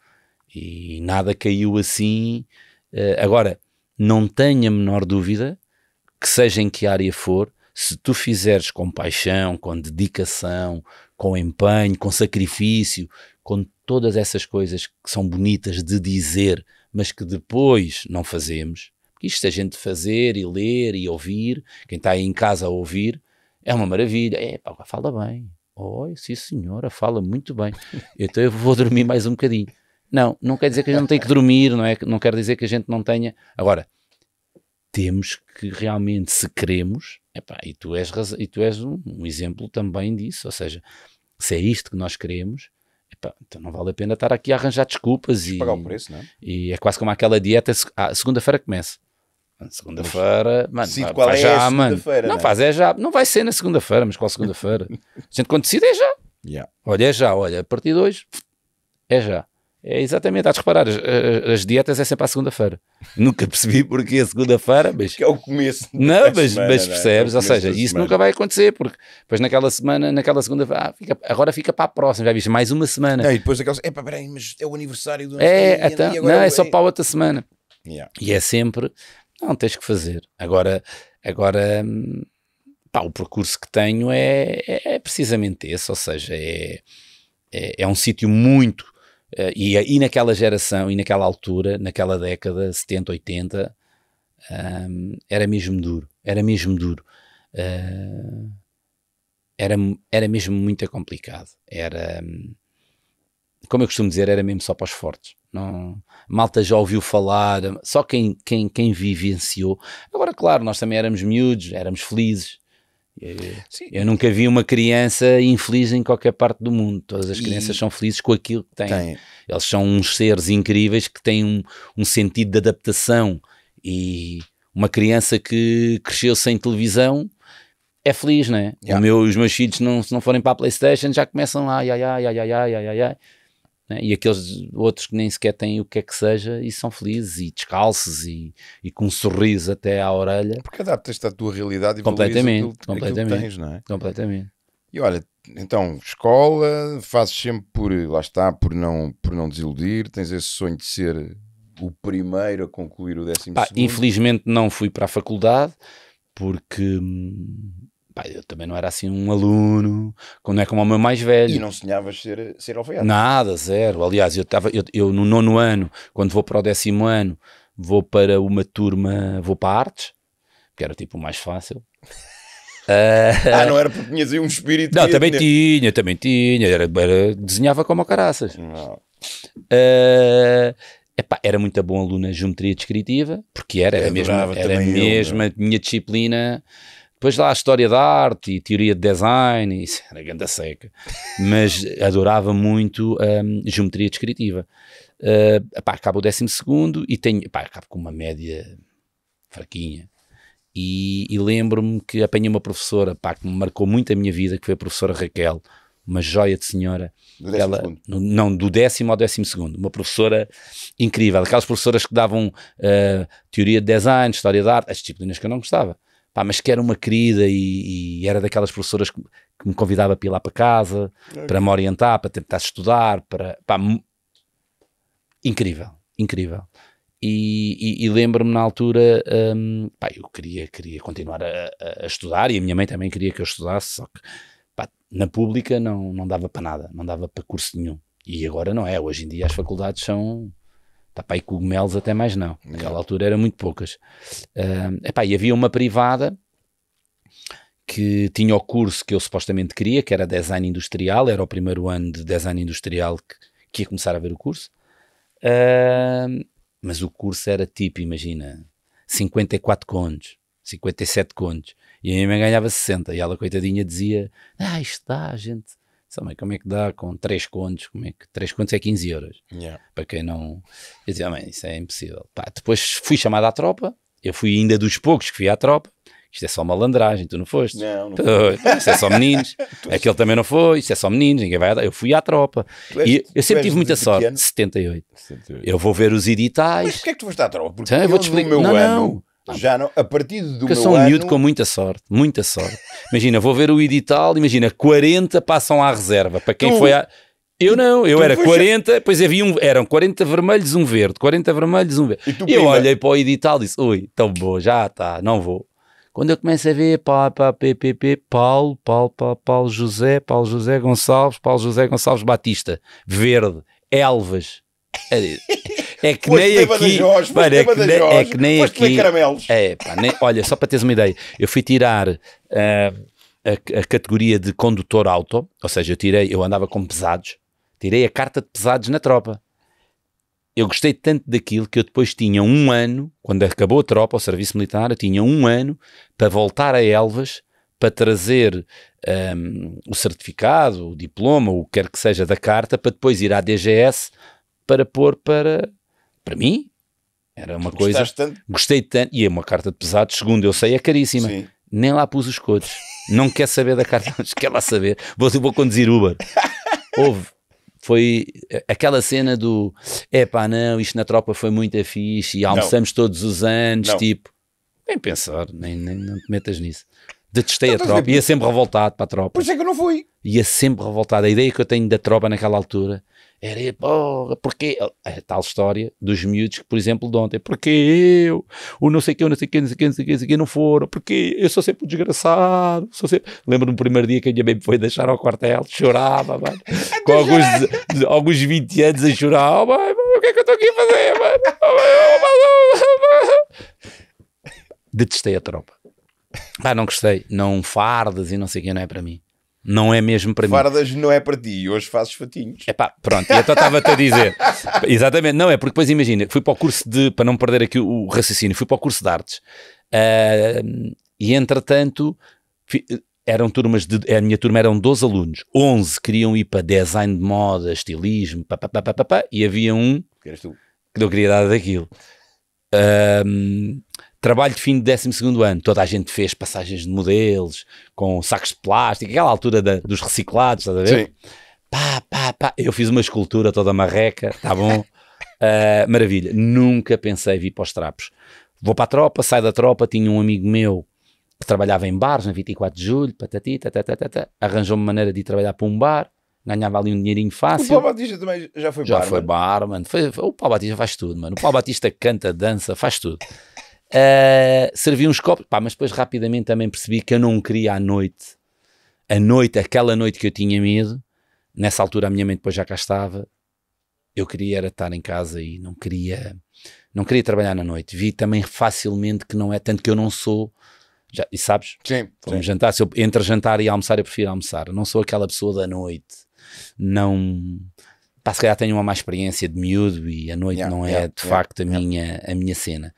e nada caiu assim. Uh, agora, não tenha a menor dúvida que, seja em que área for, se tu fizeres com paixão, com dedicação, com empenho, com sacrifício, com todas essas coisas que são bonitas de dizer, mas que depois não fazemos, isto a gente fazer e ler e ouvir, quem está aí em casa a ouvir, é uma maravilha. É, pá, fala bem. Oi, sim senhora, fala muito bem. Então eu vou dormir mais um bocadinho. Não, não quer dizer que a gente não tenha que dormir, não, é, não quer dizer que a gente não tenha. Agora, temos que realmente, se queremos, epá, e tu és, e tu és um, um, exemplo também disso, ou seja, se é isto que nós queremos, epá, então não vale a pena estar aqui a arranjar desculpas e, pagar o preço, não é? e é quase como aquela dieta, a ah, segunda-feira começa. Segunda-feira, mano, vai, qual é já, mano. Não, não né? faz é já, não vai ser na segunda-feira, mas qual segunda-feira? a gente quando decide é já. Yeah. Olha, é já, olha, a partir de hoje é já. É exatamente, há de reparar, as, as, dietas é sempre à segunda-feira. Nunca percebi porque a segunda-feira, mas. Que é o começo. Não, mas, semana, mas né? percebes, é ou seja, isso semana. nunca vai acontecer, porque depois naquela semana, naquela segunda-feira, ah, fica, agora fica para a próxima, já viste, mais uma semana. Não, e depois daquelas, é para peraí, mas é o aniversário do. É, então, não, é só para a outra semana. Yeah. E é sempre, não, tens que fazer. Agora, agora hum, pá, o percurso que tenho é, é, é precisamente esse, ou seja, é, é, é um sítio muito. Eh, e, e naquela geração, e naquela altura, naquela década, 70, 80, um, era mesmo duro, era mesmo duro. Uh, era, era mesmo muito complicado. Era, hum, como eu costumo dizer, era mesmo só para os fortes. Não, malta já ouviu falar, só quem, quem, quem vivenciou. Agora, claro, nós também éramos miúdos, éramos felizes. Eu, eu nunca vi uma criança infeliz em qualquer parte do mundo. Todas as e... crianças são felizes com aquilo que têm. Tem. Eles são uns seres incríveis que têm um, um sentido de adaptação. E uma criança que cresceu sem televisão é feliz, não né? é? Meu, os meus filhos, não, se não forem para a PlayStation, já começam ai, ai, ai, ai, ai, ai, ai, ai né? e aqueles outros que nem sequer têm o que é que seja e são felizes e descalços e, e com um sorriso até à orelha. É porque adaptas-te à tua realidade e completamente, aquilo, completamente, aquilo tens, não é? Completamente. E olha, então, escola, fazes sempre por, lá está, por não, por não desiludir, tens esse sonho de ser o primeiro a concluir o décimo Pá, segundo. Infelizmente não fui para a faculdade, porque hum, Pá, eu também não era assim um aluno, quando é como o meu mais velho. E não sonhavas ser, ser alfaiate? Nada, zero. Aliás, eu, tava, eu, eu no nono ano, quando vou para o décimo ano, vou para uma turma, vou para artes, que era tipo o mais fácil. Uh, ah, não era porque tinhas aí um espírito. Não, também tinha, tinha, também tinha. Era, era desenhava como caraças. Não. Uh, epá, era muito bom aluno na geometria descritiva, porque era, era, mesmo, era mesmo a mesma minha disciplina. Depois lá a história da arte e teoria de design, isso era ganda seca. Mas adorava muito um, geometria descritiva. Uh, acabo o décimo segundo e tenho, acabo com uma média fraquinha. E, e lembro-me que apanhei uma professora que me marcou muito a minha vida, que foi a professora Raquel, uma joia de senhora. Do ela, no, não, do décimo ao décimo segundo. Uma professora incrível. Aquelas professoras que davam uh, teoria de design, história da de arte, as disciplinas que eu não gostava. Pá, mas que era uma querida e, e era daquelas professoras que, que, me convidava para ir lá para casa, para me orientar, para tentar estudar, para... Pá, incrível, incrível. E, e, e lembro-me na altura, um, pá, eu queria, queria continuar a, a, estudar e a minha mãe também queria que eu estudasse, só que pá, na pública não, não dava para nada, não dava para curso nenhum. E agora não é, hoje em dia as faculdades são Tá, pá, e cogumelos até mais não. Naquela altura eram muito poucas. Uh, epá, e havia uma privada que tinha o curso que eu supostamente queria, que era design industrial, era o primeiro ano de design industrial que, que ia começar a ver o curso. Uh, mas o curso era tipo, imagina, 54 contos, 57 contos. E a minha mãe ganhava 60. E ela, coitadinha, dizia: Ah, isto dá, gente Sabe, como é que dá com 3 contos? Como é que 3 contos é 15 euros? Yeah. Para quem não. Eu dizia, ah, mãe isso é impossível. Pá, depois fui chamado à tropa, eu fui ainda dos poucos que fui à tropa. Isto é só malandragem, tu não foste? Não, não foi. Isto é só meninos. Aquele também não foi, isto é só meninos, ninguém vai Eu fui à tropa. És, e eu sempre tive muita sorte. 78. 78. Eu vou ver os editais. Mas porquê é que tu foste à tropa? Porque então, eu vou te explicar. meu não, ano. Não já não, a partir do eu meu sou um ano... miúdo com muita sorte, muita sorte. Imagina, vou ver o edital, imagina, 40 passam à reserva. Para quem tu, então, foi à... Eu não, eu era 40, pois havia um, eram 40 vermelhos, um verde, 40 vermelhos, um verde. Tu, eu prima? olhei para o edital e disse, ui, tão bom, já está, não vou. Quando eu começo a ver, pá, pá, PPP, Paulo, Paulo, Paulo, Paulo José, Paulo José Gonçalves, Paulo José Gonçalves Batista, verde, Elvas. É é que nem aqui. é, que é que nem aqui. É, pá, nem, olha, só para teres uma ideia, eu fui tirar. Uh, a, a, categoria de condutor auto, ou seja, eu tirei, eu andava com pesados, tirei a carta de pesados na tropa. Eu gostei tanto daquilo que eu depois tinha um ano, quando acabou a tropa, o serviço militar, eu tinha um ano para voltar a Elvas para trazer um, ah, o certificado, o diploma, o que quer que seja da carta, para depois ir à DGS para pôr para para mim, era uma coisa. Tanto? Gostei tanto. E é uma carta de pesado, segundo eu sei, é caríssima. Sim. Nem lá pus os codos. Não quer saber da carta, mas quer lá saber. Vou, vou conduzir Uber. Houve. Foi aquela cena do é pá, não, isto na tropa foi muito fixe e almoçamos não. todos os anos. Não. Tipo, nem pensar, nem, nem não te metas nisso. Detestei a tropa, ia sempre revoltado para a tropa. Por isso é que eu não fui. Ia sempre revoltado. A ideia que eu tenho da tropa naquela altura era, porra, porque é a tal história dos miúdos, por exemplo, de ontem, porque eu, o não sei quem não sei quem não sei quem não sei não, sei não foram, porque eu sou sempre um desgraçado, sou sempre... Lembro-me do primeiro dia que a minha mãe foi deixar ao quartel, chorava, mano, é com alguns, alguns 20 anos a chorar, oh, mãe, o que é que eu estou aqui a fazer, mano? Oh, oh, mãe, oh, mãe, Detestei a tropa. Ah, não gostei, não fardas e não sei quem não é para mim não é mesmo para Fardas mim. Guardas não é para ti, hoje fazes fatinhos. É pá, pronto, eu então estava-te a dizer. Exatamente, não é, porque depois imagina, fui para o curso de, para não perder aqui o raciocínio, fui para o curso de artes uh, e entretanto eram turmas de, a minha turma eram 12 alunos, 11 queriam ir para design de moda, estilismo, pá, pá, pá, pá, pá, pá e havia um que, eras tu. que não queria nada daquilo. Um, ah, trabalho de fim de 12 ano, toda a gente fez passagens de modelos, com sacos de plástico, aquela altura da, dos reciclados, estás a ver? Sim. Pá, pá, pá. Eu fiz uma escultura toda marreca, tá bom? uh, maravilha. Nunca pensei vir para os trapos. Vou para a tropa, saio da tropa, tinha um amigo meu que trabalhava em bares na 24 de julho, patati, arranjou-me maneira de ir trabalhar para um bar, ganhava ali um dinheirinho fácil. O Paulo Batista também já foi já barman. Já foi barman. Foi, o Paulo Batista faz tudo, mano. O Paulo Batista canta, dança, faz tudo. Uh, servi uns copos, pá, mas depois rapidamente também percebi que eu não queria à noite, a noite, aquela noite que eu tinha medo, nessa altura a minha mãe depois já cá estava, eu queria era estar em casa e não queria, não queria trabalhar na noite. Vi também facilmente que não é, tanto que eu não sou, já, e sabes? Sim. Vamos jantar, se eu entre jantar e almoçar eu prefiro almoçar, eu não sou aquela pessoa da noite, não pá, se calhar tenho uma má experiência de miúdo e a noite yeah, não é yeah, de yeah, facto a, minha, a minha cena.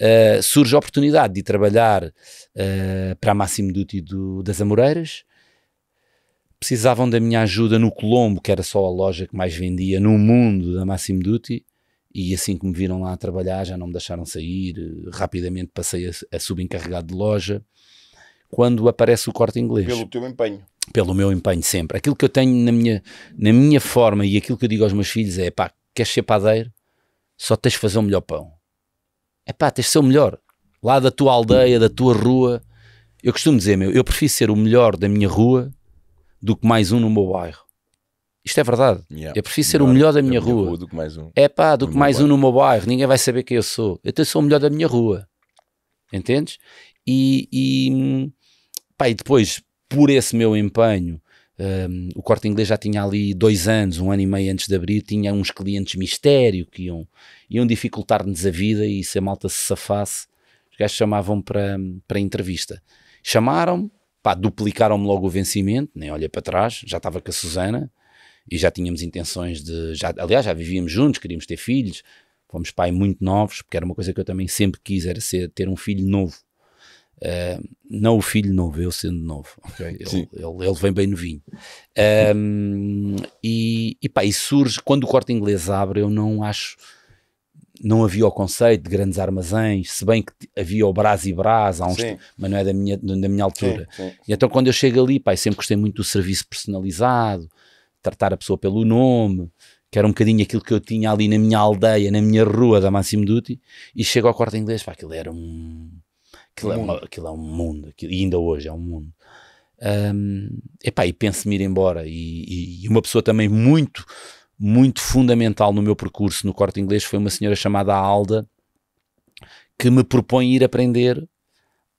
Uh, surge a oportunidade de trabalhar uh, para a Máximo Duty do, das Amoreiras. Precisavam da minha ajuda no Colombo, que era só a loja que mais vendia no mundo da Máximo Duty. E assim que me viram lá a trabalhar, já não me deixaram sair. Rapidamente passei a, a subencarregado de loja quando aparece o corte inglês. Pelo teu empenho. Pelo meu empenho, sempre. Aquilo que eu tenho na minha, na minha forma e aquilo que eu digo aos meus filhos é: pá, queres ser padeiro? Só tens de fazer o melhor pão. É pá, tens de ser o melhor. Lá da tua aldeia, da tua rua. Eu costumo dizer, meu, eu prefiro ser o melhor da minha rua do que mais um no meu bairro. Isto é verdade. Yeah, eu prefiro ser melhor, o melhor da minha, da minha rua. rua. do que mais um. É pá, do que mais bairro. um no meu bairro. Ninguém vai saber quem eu sou. Eu sou o melhor da minha rua. Entendes? E, e, Pá, e depois, por esse meu empenho, um, o corte inglês já tinha ali dois anos, um ano e meio antes de abrir, tinha uns clientes mistério que iam, iam dificultar-nos a vida e se a malta se safasse, os gajos chamavam para, para entrevista. Chamaram-me, duplicaram-me logo o vencimento, nem olha para trás, já estava com a Susana e já tínhamos intenções de, já, aliás, já vivíamos juntos, queríamos ter filhos, fomos pai muito novos, porque era uma coisa que eu também sempre quis, era ser, ter um filho novo. Uh, não o filho novo, eu sendo novo. Okay, ele, ele, ele, vem bem novinho. Um, ehm, e, e, pá, e surge, quando o corte inglês abre, eu não acho. Não havia o conceito de grandes armazéns, se bem que havia o Brás e Brás, há uns, mas não é da minha, é da minha altura. Sim, sim. então quando eu chego ali, pá, sempre gostei muito do serviço personalizado, tratar a pessoa pelo nome, que era um bocadinho aquilo que eu tinha ali na minha aldeia, na minha rua da Massimo Dutti, e chego ao corte inglês, pá, aquilo era um Aquilo, um é, uma, aquilo é um mundo, aquilo, e ainda hoje é um mundo. Um, epá, e penso-me ir embora. E, e, uma pessoa também muito, muito fundamental no meu percurso no corte inglês foi uma senhora chamada Alda que me propõe ir aprender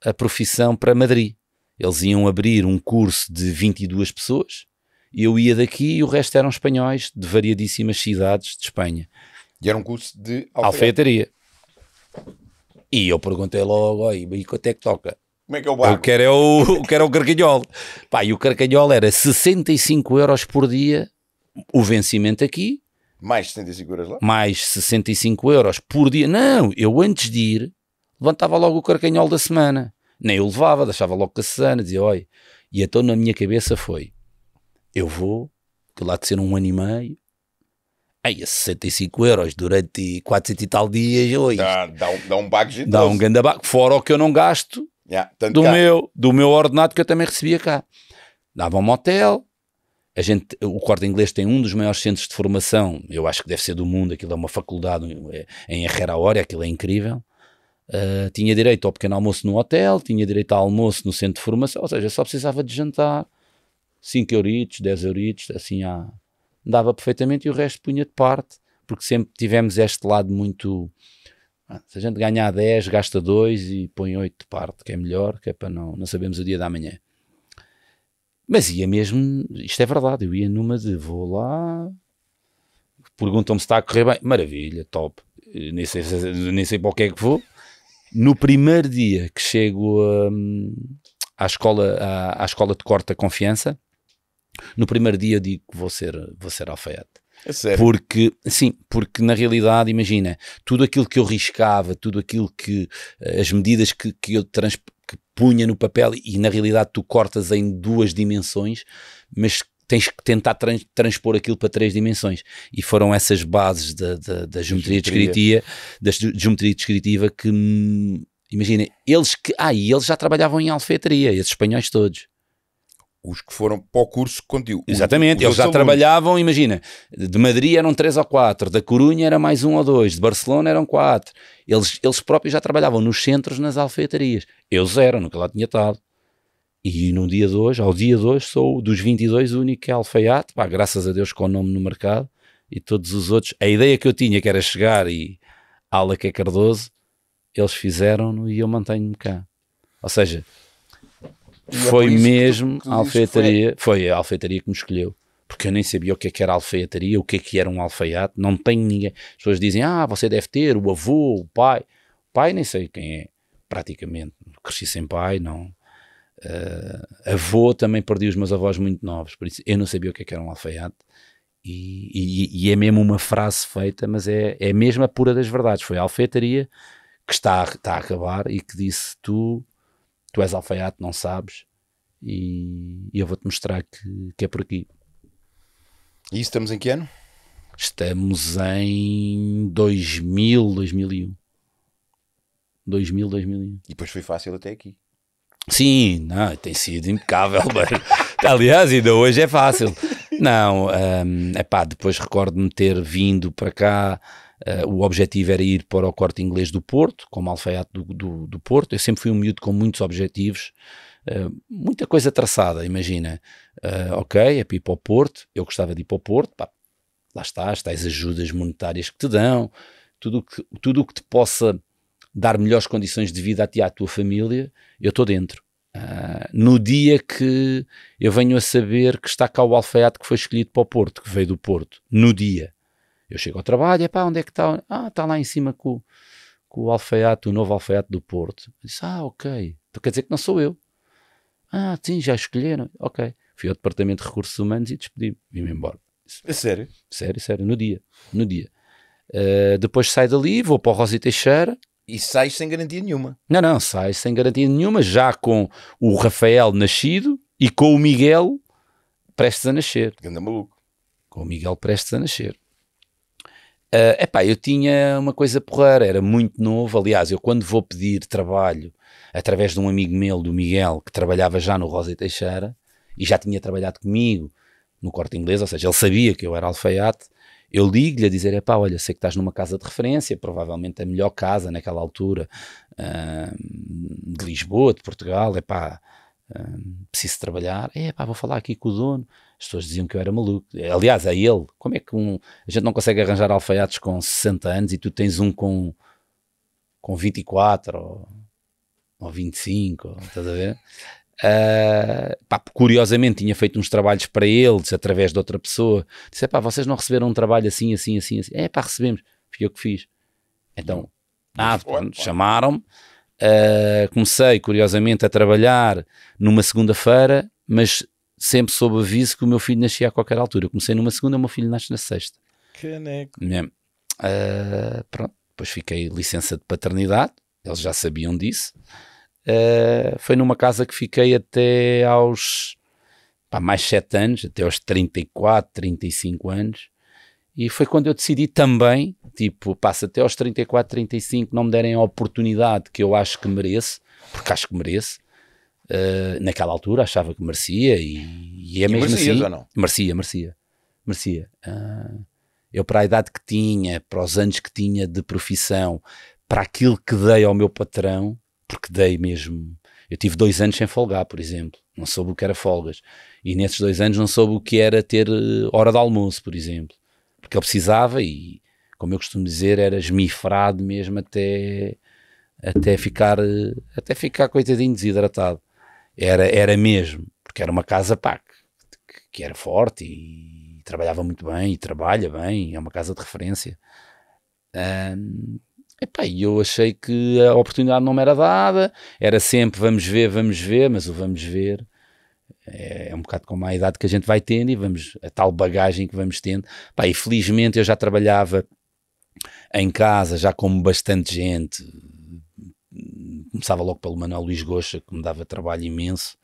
a profissão para Madrid. Eles iam abrir um curso de 22 pessoas, eu ia daqui e o resto eram espanhóis de variadíssimas cidades de Espanha. E era um curso de alfaiataria. alfaiataria. E eu perguntei logo, e quanto é que toca? Como é que é o barco? Eu quero é o, que quero é o carcanhol. Pá, e o carcanhol era 65 euros por dia o vencimento aqui. Mais 65 euros lá? Mais 65 euros por dia. Não, eu antes de ir levantava logo o carcanhol da semana. Nem o levava, deixava logo com a Susana, dizia, oi. E então na minha cabeça foi, eu vou, que lá de ser um ano e meio, Ei, a 65 euros durante 400 e tal dias, hoje. Dá, dá, um, dá um bag de Dá um grande bag fora o que eu não gasto yeah, do, meu, do meu ordenado que eu também recebia cá. dava um hotel, a gente, o corte inglês tem um dos maiores centros de formação, eu acho que deve ser do mundo, aquilo é uma faculdade é, em Herrera Hora, aquilo é incrível. Uh, tinha direito ao pequeno almoço no hotel, tinha direito ao almoço no centro de formação, ou seja, só precisava de jantar 5 euritos, 10 euritos, assim a dava perfeitamente e o resto punha de parte, porque sempre tivemos este lado muito. Ah, se a gente ganhar 10, gasta 2 e põe 8 de parte, que é melhor, que é para não, não sabemos o dia da manhã. Mas ia mesmo, isto é verdade, eu ia numa de vou lá, perguntam-me se está a correr bem, maravilha, top, eh, nem sei, nem sei para o que é que vou. No primeiro dia que chego a, hum, à, escola, à, à escola de corta confiança, no primeiro dia digo que vou ser, vou ser alfaiate. É sério? Porque, sim, porque na realidade, imagina, tudo aquilo que eu riscava, tudo aquilo que, eh, as medidas que, que eu trans, que punha no papel e na realidade tu cortas em duas dimensões, mas tens que tentar trans, transpor aquilo para três dimensões. E foram essas bases da, da, da geometria, descritiva, da geometria descritiva que, hum, imagina, eles que, ah, e eles já trabalhavam em alfaiataria, esses espanhóis todos os que foram para o curso contigo. Exatamente, os, os eles já alunos. trabalhavam, imagina, de Madrid eram três ou quatro, da Corunha era mais um ou dois, de Barcelona eram quatro. Eles, eles próprios já trabalhavam nos centros, nas alfeitarias. Eu zero, nunca lá tinha estado. E no dia de hoje, ao dia de hoje, sou dos 22 o único que é alfaiate, pá, graças a Deus com o nome no mercado, e todos os outros. A ideia que eu tinha que era chegar e ala que é Cardoso, eles fizeram-no e eu mantenho-me cá. Ou seja, é foi é mesmo que tu, a alfaiataria, foi. foi. a alfaiataria que me escolheu. Porque eu nem sabia o que, é que era alfaiataria, o que, é que era um alfaiate, não tenho ninguém. As pessoas dizem, ah, você deve ter o avô, o pai. O pai nem sei quem é, praticamente. Cresci sem pai, não. Uh, avô também perdi os meus avós muito novos, por isso eu não sabia o que, é que era um alfaiate. E, e, e, é mesmo uma frase feita, mas é, é mesmo a pura das verdades. Foi a alfaiataria que está, está a acabar e que disse: Tu tu és alfaiate, não sabes, e, e eu vou-te mostrar que, que é por aqui. E estamos em que ano? Estamos em 2000, 2001. 2000, 2001. E depois foi fácil até aqui. Sim, não, tem sido impecável. Aliás, ainda hoje é fácil. Não, é um, pá, depois recordo-me ter vindo para cá Uh, o objetivo era ir para o corte inglês do Porto, como alfaiate do, do, do Porto. Eu sempre fui um miúdo com muitos objetivos, uh, muita coisa traçada, imagina. Uh, ok, é para ir para o Porto, eu gostava de ir para o Porto, pá, lá estás, tais ajudas monetárias que te dão, tudo que, o tudo que te possa dar melhores condições de vida a ti e à tua família, eu estou dentro. Uh, no dia que eu venho a saber que está cá o alfaiate que foi escolhido para o Porto, que veio do Porto, no dia, eu chego ao trabalho, é pá, onde é que está? Ah, está lá em cima com, com o alfaiate, o novo alfaiate do Porto. Eu disse, ah, ok. Então quer dizer que não sou eu. Ah, sim, já escolheram. Ok. Fui ao Departamento de Recursos Humanos e despedi-me. Vim-me embora. É sério? Sério, sério. No dia. No dia. Uh, depois saio dali, vou para o Rosi Teixeira. E sai sem garantia nenhuma. Não, não, sai sem garantia nenhuma, já com o Rafael nascido e com o Miguel prestes a nascer. Ganda maluco. Com o Miguel prestes a nascer. Uh, epá, eu tinha uma coisa porreira, era muito novo. Aliás, eu quando vou pedir trabalho através de um amigo meu, do Miguel, que trabalhava já no Rosa e Teixeira e já tinha trabalhado comigo no corte inglês, ou seja, ele sabia que eu era alfaiate. Eu ligo-lhe a dizer: é pá, olha, sei que estás numa casa de referência, provavelmente a melhor casa naquela altura uh, de Lisboa, de Portugal. É pá, uh, ah, preciso trabalhar. É pá, vou falar aqui com o dono. As pessoas diziam que eu era maluco. Aliás, a é ele, como é que um, a gente não consegue arranjar alfaiates com 60 anos e tu tens um com, com 24 ou, ou 25, estás a ver? Uh, pá, curiosamente tinha feito uns trabalhos para eles através de outra pessoa. Disse: pá, vocês não receberam um trabalho assim, assim, assim, assim. É pá, recebemos. Fui eu que fiz. Então, ah, nada chamaram-me. Uh, comecei, curiosamente, a trabalhar numa segunda-feira, mas sempre sob aviso que o meu filho nascia a qualquer altura. Eu comecei numa segunda, o meu filho nasce na sexta. Caneco. É? Uh, pronto, depois fiquei licença de paternidade, eles já sabiam disso. Uh, foi numa casa que fiquei até aos pá, mais 7 anos, até aos 34, 35 anos. E foi quando eu decidi também, tipo, passa até aos 34, 35, não me derem a oportunidade que eu acho que mereço, porque acho que mereço, Uh, naquela altura achava que merecia e, e é e mesmo merecia, assim. Ou não? Merecia, merecia. merecia. Uh, eu, para a idade que tinha, para os anos que tinha de profissão, para aquilo que dei ao meu patrão, porque dei mesmo. Eu tive dois anos sem folgar, por exemplo. Não soube o que era folgas. E nesses dois anos não soube o que era ter eh, hora de almoço, por exemplo. Porque eu precisava e, como eu costumo dizer, era esmifrado mesmo até, até, ficar, até ficar, coitadinho, desidratado. Era, era mesmo, porque era uma casa pá, que, que era forte e, e trabalhava muito bem e trabalha bem, é uma casa de referência. Um, Epá, e eu achei que a oportunidade não me era dada, era sempre vamos ver, vamos ver, mas o vamos ver é, é um bocado como a idade que a gente vai tendo e vamos, a tal bagagem que vamos tendo. Epá, e felizmente eu já trabalhava em casa, já com bastante gente, começava logo pelo Manuel Luís Goxa, que me dava trabalho imenso.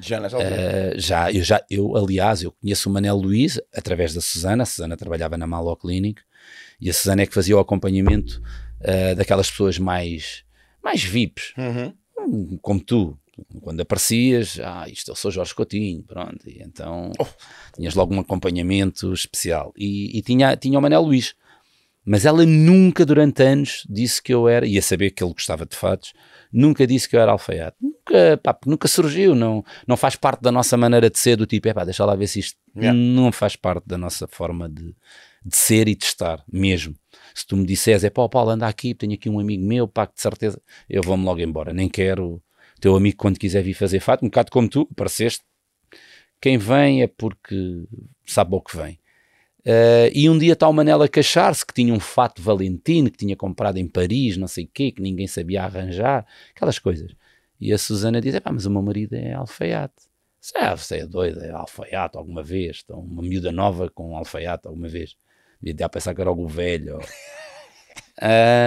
Já nas Uh, eh, já, eu já, eu aliás, eu conheço o Manel Luís através da Susana, a Susana trabalhava na Malo Clinic e a Susana é que fazia o acompanhamento uh, daquelas pessoas mais, mais VIPs, uhum. Hum, como tu. Quando aparecias, ah, isto eu sou Jorge Coutinho, pronto, e então oh. tinhas logo um acompanhamento especial. E, e, tinha, tinha o Manel Luís, mas ela nunca, durante anos, disse que eu era, e a saber que ele gostava de fatos, nunca disse que eu era alfaiate. Nunca, pá, nunca surgiu, não, não faz parte da nossa maneira de ser, do tipo, é pá, deixa lá ver se isto yeah. não faz parte da nossa forma de, de ser e de estar, mesmo. Se tu me disseres, é pá, Paulo, anda aqui, tenho aqui um amigo meu, pá, que de certeza, eu vou-me logo embora, nem quero teu amigo quando quiser vir fazer fato, um bocado como tu, apareceste. Quem vem é porque sabe o que vem. Uh, e um dia está o Manela queixar-se que tinha um fato Valentino que tinha comprado em Paris, não sei o quê, que ninguém sabia arranjar, aquelas coisas. E a Susana diz: pá, mas o meu marido é alfaiate. Ah, você é doida, é alfaiate alguma vez, então, uma miúda nova com alfaiate alguma vez. Devia até pensar que era algo velho.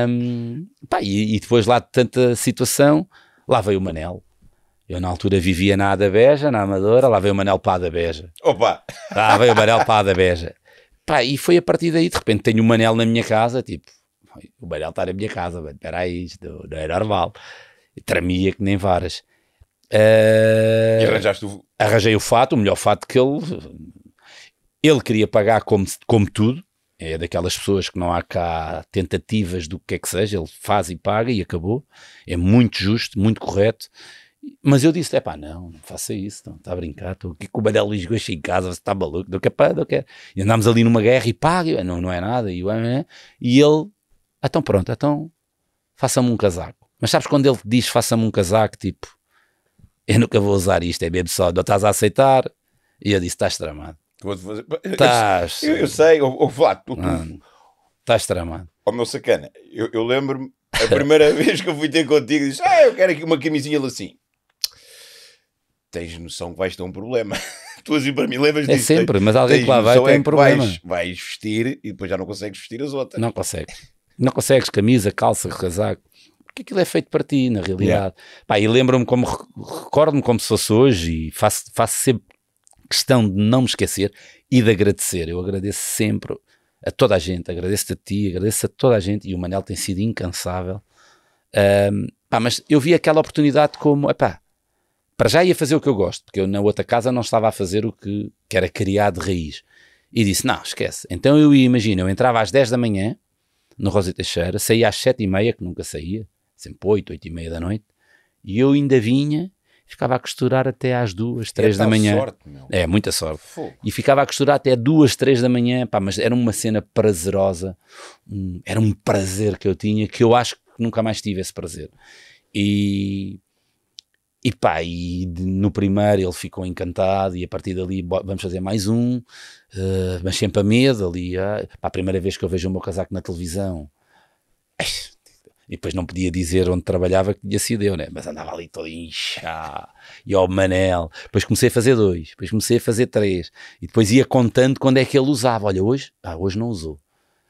um, pá, e, e, depois lá de tanta situação, lá veio o Manel. Eu na altura vivia na Adabeja, na Amadora, lá veio o Manel para a Adabeja. Opa! Lá veio o Manel para a Adabeja. Pá, e foi a partir daí, de repente, tenho o um Manel na minha casa, tipo, o Manel está na minha casa, mano, peraí, isto não é normal. E tramia que nem varas. Uh, e arranjaste o... Arranjei o fato, o melhor fato que ele... Ele queria pagar como, como tudo, é daquelas pessoas que não há cá tentativas do que é que seja, ele faz e paga e acabou. É muito justo, muito correto. Mas eu disse: é pá, não, não faça isso, não, está a brincar, estou aqui com o Manel Luís Gosto em casa, você está maluco, não quer é pá, não quer. É. E andámos ali numa guerra e pá, não, não é nada, e, é. e ele, ah, então pronto, então faça-me um casaco. Mas sabes quando ele diz faça-me um casaco, tipo, eu nunca vou usar isto, é mesmo só, não estás a aceitar? E eu disse: estás tramado. Estás. Eu, eu, sei, o Vlad, tu. Estás tramado. Ó oh, meu sacana, eu, eu lembro-me, a primeira vez que eu fui ter contigo, disse: ah, eu quero aqui uma camisinha assim tens noção que vais ter um problema. tu assim para mim levas É sempre, mas alguém que lá vai tem é um problema. Vais, vais, vestir e depois já não consegues vestir as outras. Não consegues. não consegues camisa, calça, casaco. Porque aquilo é feito para ti, na realidade. Yeah. Pá, e lembro-me como, recordo-me como se fosse hoje e faço, faço sempre questão de não me esquecer e de agradecer. Eu agradeço sempre a toda a gente, agradeço-te a ti, agradeço a toda a gente, e o Manel tem sido incansável. Um, pá, mas eu vi aquela oportunidade como, epá, para já ia fazer o que eu gosto, porque eu na outra casa não estava a fazer o que, que era criar de raiz. E disse: Não, esquece. Então eu ia, imagina, eu entrava às 10 da manhã no Rosita Teixeira, saía às 7 e meia, que nunca saía, sempre 8, 8 e meia da noite, e eu ainda vinha, ficava a costurar até às 2, 3 é da manhã. Sorte, meu. É, muita sorte. Fogo. E ficava a costurar até 2, 3 da manhã, pá, mas era uma cena prazerosa, um, era um prazer que eu tinha, que eu acho que nunca mais tive esse prazer. E e pá, e no primeiro ele ficou encantado e a partir dali vamos fazer mais um, uh, mas sempre a medo ali. Uh, pá, a primeira vez que eu vejo o meu casaco na televisão, e depois não podia dizer onde trabalhava que dia se deu, né? mas andava ali todo inchado, e ao Manel, depois comecei a fazer dois, depois comecei a fazer três, e depois ia contando quando é que ele usava, olha hoje, ah, hoje não usou,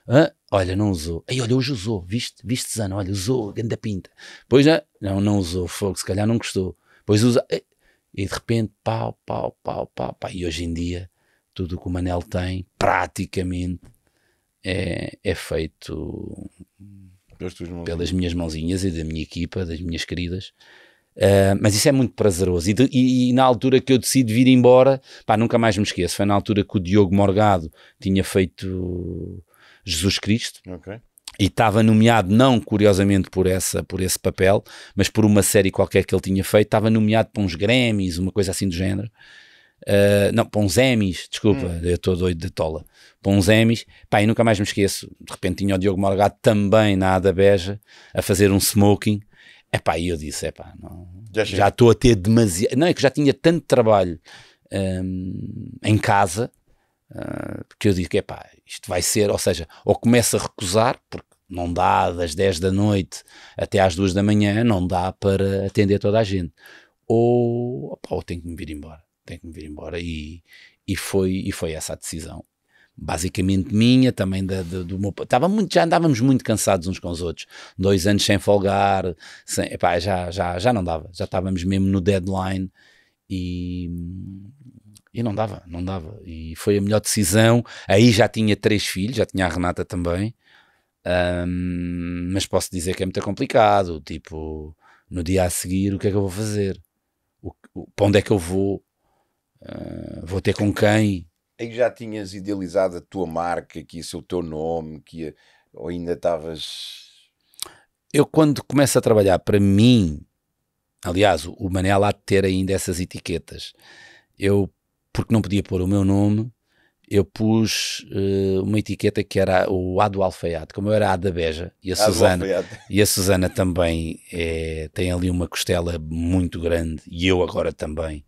ah, olha não usou, aí olha hoje usou, viste, viste Zana, olha usou, ganda pinta, pois é, não, não usou, fogo, se calhar não gostou, Pois usa. Eh, e de repente, pau, pau, pau, pau, pau. E hoje em dia, tudo o que o Manel tem, praticamente, é, é feito pelas minhas mãozinhas e da minha equipa, das minhas queridas. Uh, mas isso é muito prazeroso. E, de, e, e, na altura que eu decido vir embora, pá, nunca mais me esqueço. Foi na altura que o Diogo Morgado tinha feito Jesus Cristo. Ok e estava nomeado não curiosamente por essa por esse papel mas por uma série qualquer que ele tinha feito estava nomeado para uns Grammys uma coisa assim do género uh, não para uns Emmys desculpa hum. eu estou doido de tola para uns Emmys pá e nunca mais me esqueço de repente tinha o Diogo Morgado também na Ada Beja a fazer um smoking é pá e eu disse é pá já estou a ter demasiado não é que já tinha tanto trabalho um, ah, em casa ah, porque eu digo, que é pá isto vai ser, ou seja, ou começa a recusar, porque não dá das 10 da noite até às 2 da manhã, não dá para atender toda a gente, ou, opa, ou tenho que me vir embora, tenho que me vir embora, e, e, foi, e foi essa a decisão. Basicamente minha, também da, da, do meu estava muito, já andávamos muito cansados uns com os outros, dois anos sem folgar, sem, epá, já, já, já não dava, já estávamos mesmo no deadline e, e não dava, não dava. E foi a melhor decisão. Aí já tinha três filhos, já tinha a Renata também. Um, mas posso dizer que é muito complicado. Tipo, no dia a seguir, o que é que eu vou fazer? O, o, para onde é que eu vou? Uh, vou ter com quem? Aí já tinhas idealizado a tua marca, que ia ser o teu nome, que ia, ou ainda estavas. Eu, quando começo a trabalhar para mim, aliás, o Manel há de ter ainda essas etiquetas. Eu porque não podia pôr o meu nome, eu pus uh, uma etiqueta que era o A do Alfaiate, como eu era A da Beja e a Susana e a Susana também é, tem ali uma costela muito grande e eu agora também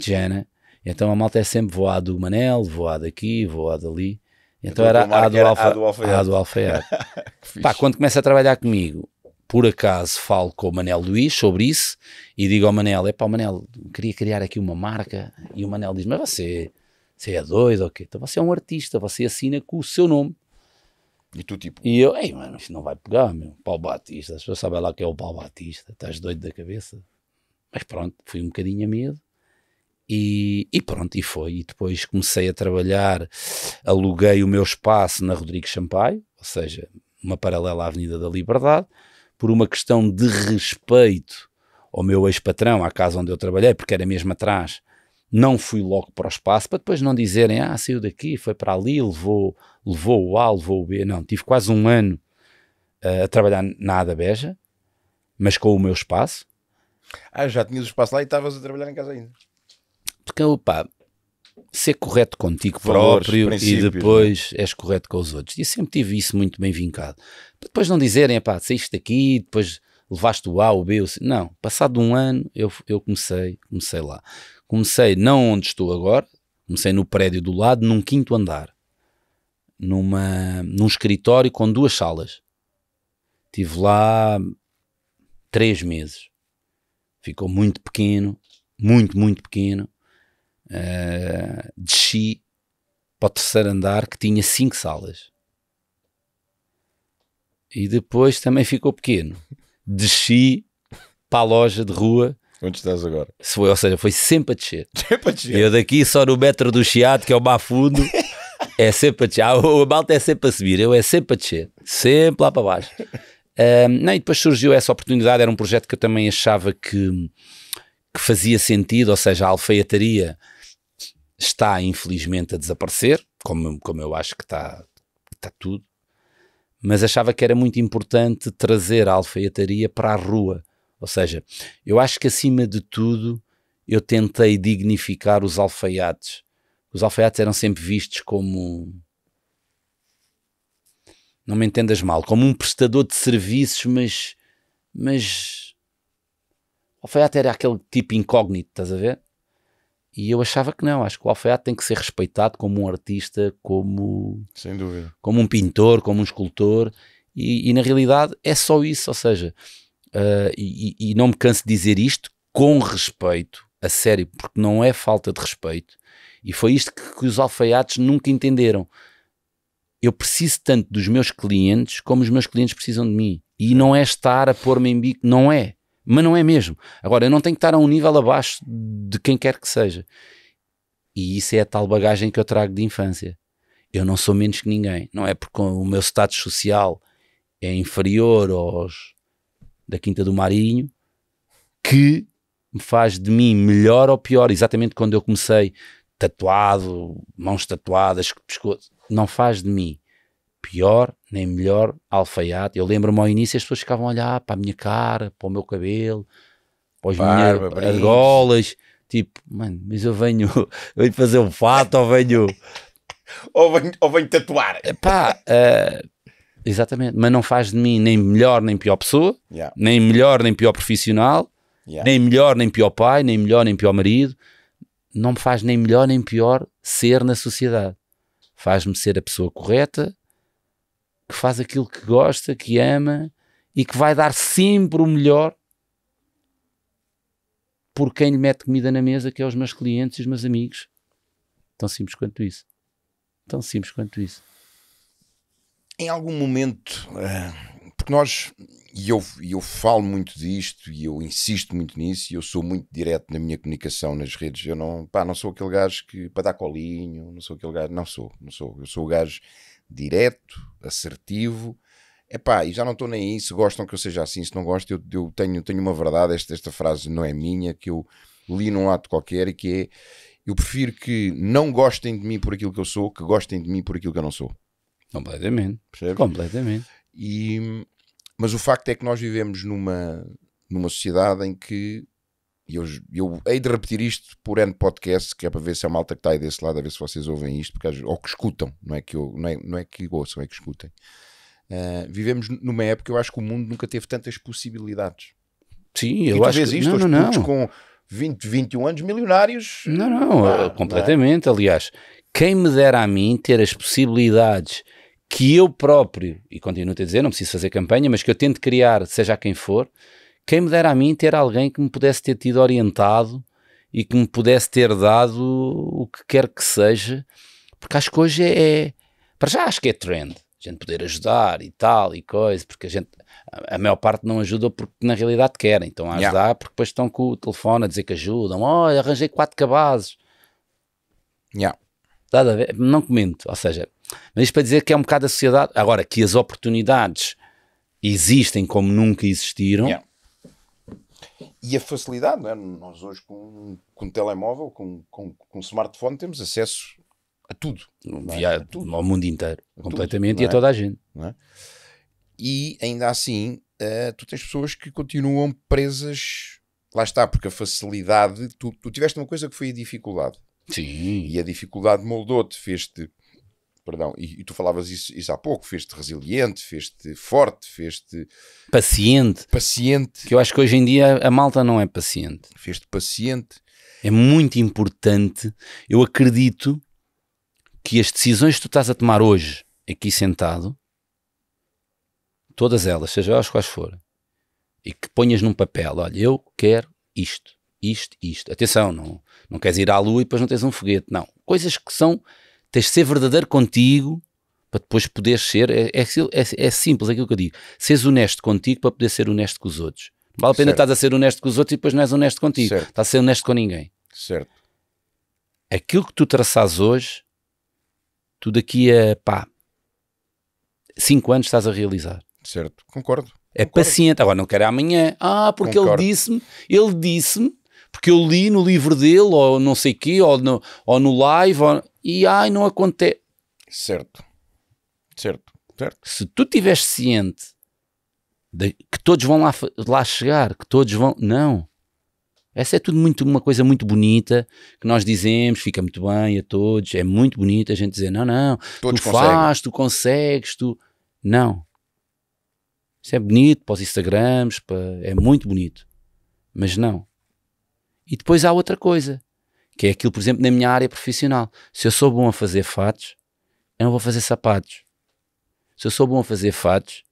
Jana então a Malta é sempre voado do Manel, voado aqui, voado ali. então, então era, a do, era Alfa, a do Alfaiate, a do Alfaiate. Pá, quando começa a trabalhar comigo por acaso falo com o Manel Luís sobre isso e digo ao Manel: é para o Manel, queria criar aqui uma marca. E o Manel diz: mas você, você é doido ou quê? Então você é um artista, você assina com o seu nome. E tu tipo? E eu: ei, mano, isto não vai pegar, meu. Paulo Batista, as pessoas sabem lá que é o Paulo Batista, estás doido da cabeça. Mas pronto, fui um bocadinho a medo. E, e, pronto, e foi. E depois comecei a trabalhar, aluguei o meu espaço na Rodrigo Champaio, ou seja, uma paralela à Avenida da Liberdade, por uma questão de respeito ao meu ex-patrão, à casa onde eu trabalhei, porque era mesmo atrás, não fui logo para o espaço, para depois não dizerem, ah, saiu daqui, foi para ali, levou, levou o A, levou o B. Não, tive quase um ano uh, a trabalhar na Ada Beja, mas com o meu espaço. Ah, já tinhas o espaço lá e estavas a trabalhar em casa ainda. Porque, pá, ser correto contigo próprio e né? depois né? és correto com os outros. E eu sempre tive isso muito bem vincado. Para depois não dizerem, pá, saíste daqui, depois levaste o A, o B, o C. Não, passado um ano eu, eu comecei, comecei lá. Comecei não onde estou agora, comecei no prédio do lado, num quinto andar, numa, num escritório com duas salas. Estive lá três meses. Ficou muito pequeno, muito, muito pequeno uh, desci para o terceiro andar que tinha cinco salas. E depois também ficou pequeno. Desci para a loja de rua. Onde estás agora? Foi, ou seja, foi sempre a descer. Sempre a descer. Eu daqui só no metro do Chiado, que é o Bafundo, é sempre a descer. Ah, o Malta é sempre a subir, eu é sempre a descer. Sempre lá para baixo. Um, ehm, não, e depois surgiu essa oportunidade, era um projeto que eu também achava que, que fazia sentido, ou seja, a alfaiataria está infelizmente a desaparecer, como, como eu acho que está, está tudo, mas achava que era muito importante trazer a alfaiataria para a rua. Ou seja, eu acho que acima de tudo eu tentei dignificar os alfaiates. Os alfaiates eram sempre vistos como. Não me entendas mal, como um prestador de serviços, mas. Mas. O alfaiate era aquele tipo incógnito, estás a ver? E eu achava que não, acho que o alfaiate tem que ser respeitado como um artista, como, Sem dúvida. como um pintor, como um escultor, e, e na realidade é só isso, ou seja, uh, e, e, não me canso de dizer isto com respeito, a sério, porque não é falta de respeito, e foi isto que, que os alfaiates nunca entenderam. Eu preciso tanto dos meus clientes como os meus clientes precisam de mim. E não é estar a pôr-me em bico, não é mas não é mesmo. Agora, eu não tenho que estar a um nível abaixo de quem quer que seja. E isso é a tal bagagem que eu trago de infância. Eu não sou menos que ninguém. Não é porque o meu status social é inferior aos da Quinta do Marinho que me faz de mim melhor ou pior. Exatamente quando eu comecei tatuado, mãos tatuadas, pescoço, não faz de mim pior nem melhor alfaiate. Eu lembro-me ao início as pessoas ficavam a olhar para a minha cara, para o meu cabelo, para as minhas argolas. Tipo, mano, mas eu venho, eu venho fazer um fato ou venho. ou, venho ou venho tatuar. Pá, uh, eh, exatamente. Mas não faz de mim nem melhor nem pior pessoa, yeah. nem melhor nem pior profissional, yeah. nem melhor nem pior pai, nem melhor nem pior marido. Não me faz nem melhor nem pior ser na sociedade. Faz-me ser a pessoa correta, que faz aquilo que gosta, que ama e que vai dar sempre o melhor por quem lhe mete comida na mesa, que é os meus clientes e os meus amigos. Tão simples quanto isso. Tão simples quanto isso. Em algum momento, eh, porque nós, e eu, eu falo muito disto, e eu insisto muito nisso, e eu sou muito direto na minha comunicação nas redes. Eu não, pá, não sou aquele gajo que para dar colinho, não sou aquele gajo, não sou, não sou. Eu sou o gajo direto, assertivo. Epá, e já não estou nem aí, se gostam que eu seja assim, se não gostam eu, eu tenho, tenho uma verdade, esta, esta frase não é minha, que eu li num ato qualquer e que é, eu prefiro que não gostem de mim por aquilo que eu sou, que gostem de mim por aquilo que eu não sou. Completamente, Percebe? completamente. E, mas o facto é que nós vivemos numa, numa sociedade em que e eu, eu hei de repetir isto por N podcast, que é para ver se a malta que está aí desse lado, a ver se vocês ouvem isto, porque, ou que escutam, não é que, eu, não é, não é que ouçam, é que escutem. Uh, vivemos numa época, eu acho que o mundo nunca teve tantas possibilidades. Sim, eu e acho que... isto, não, não, não. com 20, 21 anos, milionários. Não, não, ah, completamente. Eh, não é? Aliás, quem me dera a mim ter as possibilidades que eu próprio, e continuo a dizer, não preciso fazer campanha, mas que eu tento criar, seja quem for, quem me dera a mim ter alguém que me pudesse ter tido orientado e que me pudesse ter dado o que quer que seja, porque acho que hoje é. Para já acho que é trend. A gente poder ajudar e tal e coisa, porque a gente. A maior parte não ajuda porque na realidade querem. Estão a ajudar yeah. porque depois estão com o telefone a dizer que ajudam. Olha, arranjei quatro cabazes. Yeah. Não comento. Ou seja, mas isto para dizer que é um bocado a sociedade. Agora, que as oportunidades existem como nunca existiram, yeah. E a facilidade, não é? nós hoje com, com um telemóvel, com, com, com um smartphone, temos acesso a tudo, é? a tudo. ao mundo inteiro, a completamente, tudo, e a é? toda a gente. não é? E ainda assim, uh, tu tens pessoas que continuam presas, lá está, porque a facilidade, tu, tu tiveste uma coisa que foi a dificuldade. Sim. E a dificuldade moldou-te, fez-te perdão, e, e, tu falavas isso, isso há pouco, fez-te resiliente, fez-te forte, fez-te... Paciente. Paciente. Que eu acho que hoje em dia a malta não é paciente. Fez-te paciente. É muito importante, eu acredito que as decisões que tu estás a tomar hoje, aqui sentado, todas elas, seja elas quais forem, e que ponhas num papel, olha, eu quero isto, isto, isto. Atenção, não, não queres ir à lua e depois não tens um foguete, não. Coisas que são Tens de ser verdadeiro contigo para depois poderes ser. É, é, é, é simples aquilo que eu digo. Seres honesto contigo para poder ser honesto com os outros. Vale a pena estás a ser honesto com os outros e depois não és honesto contigo. Certo. Estás a ser honesto com ninguém. Certo. Aquilo que tu traças hoje, tu daqui a pá, 5 anos estás a realizar. Certo, concordo. É concordo. paciente. Agora não quero amanhã. Ah, porque concordo. ele disse-me, ele disse-me, porque eu li no livro dele, ou não sei o quê, ou no, ou no live, ou e ai, não acontece. Certo. Certo. certo. Se tu estiveres ciente de, que todos vão lá, lá chegar, que todos vão. Não. Essa é tudo muito uma coisa muito bonita que nós dizemos, fica muito bem a todos, é muito bonito a gente dizer, não, não, todos tu conseguem. faz, tu consegues, tu. Não. Isso é bonito para os Instagrams, para... é muito bonito. Mas não. E depois há outra coisa que é aquilo, por exemplo, na minha área profissional. Se eu sou bom a fazer fatos, eu não vou fazer sapatos. Se eu sou bom a fazer fatos,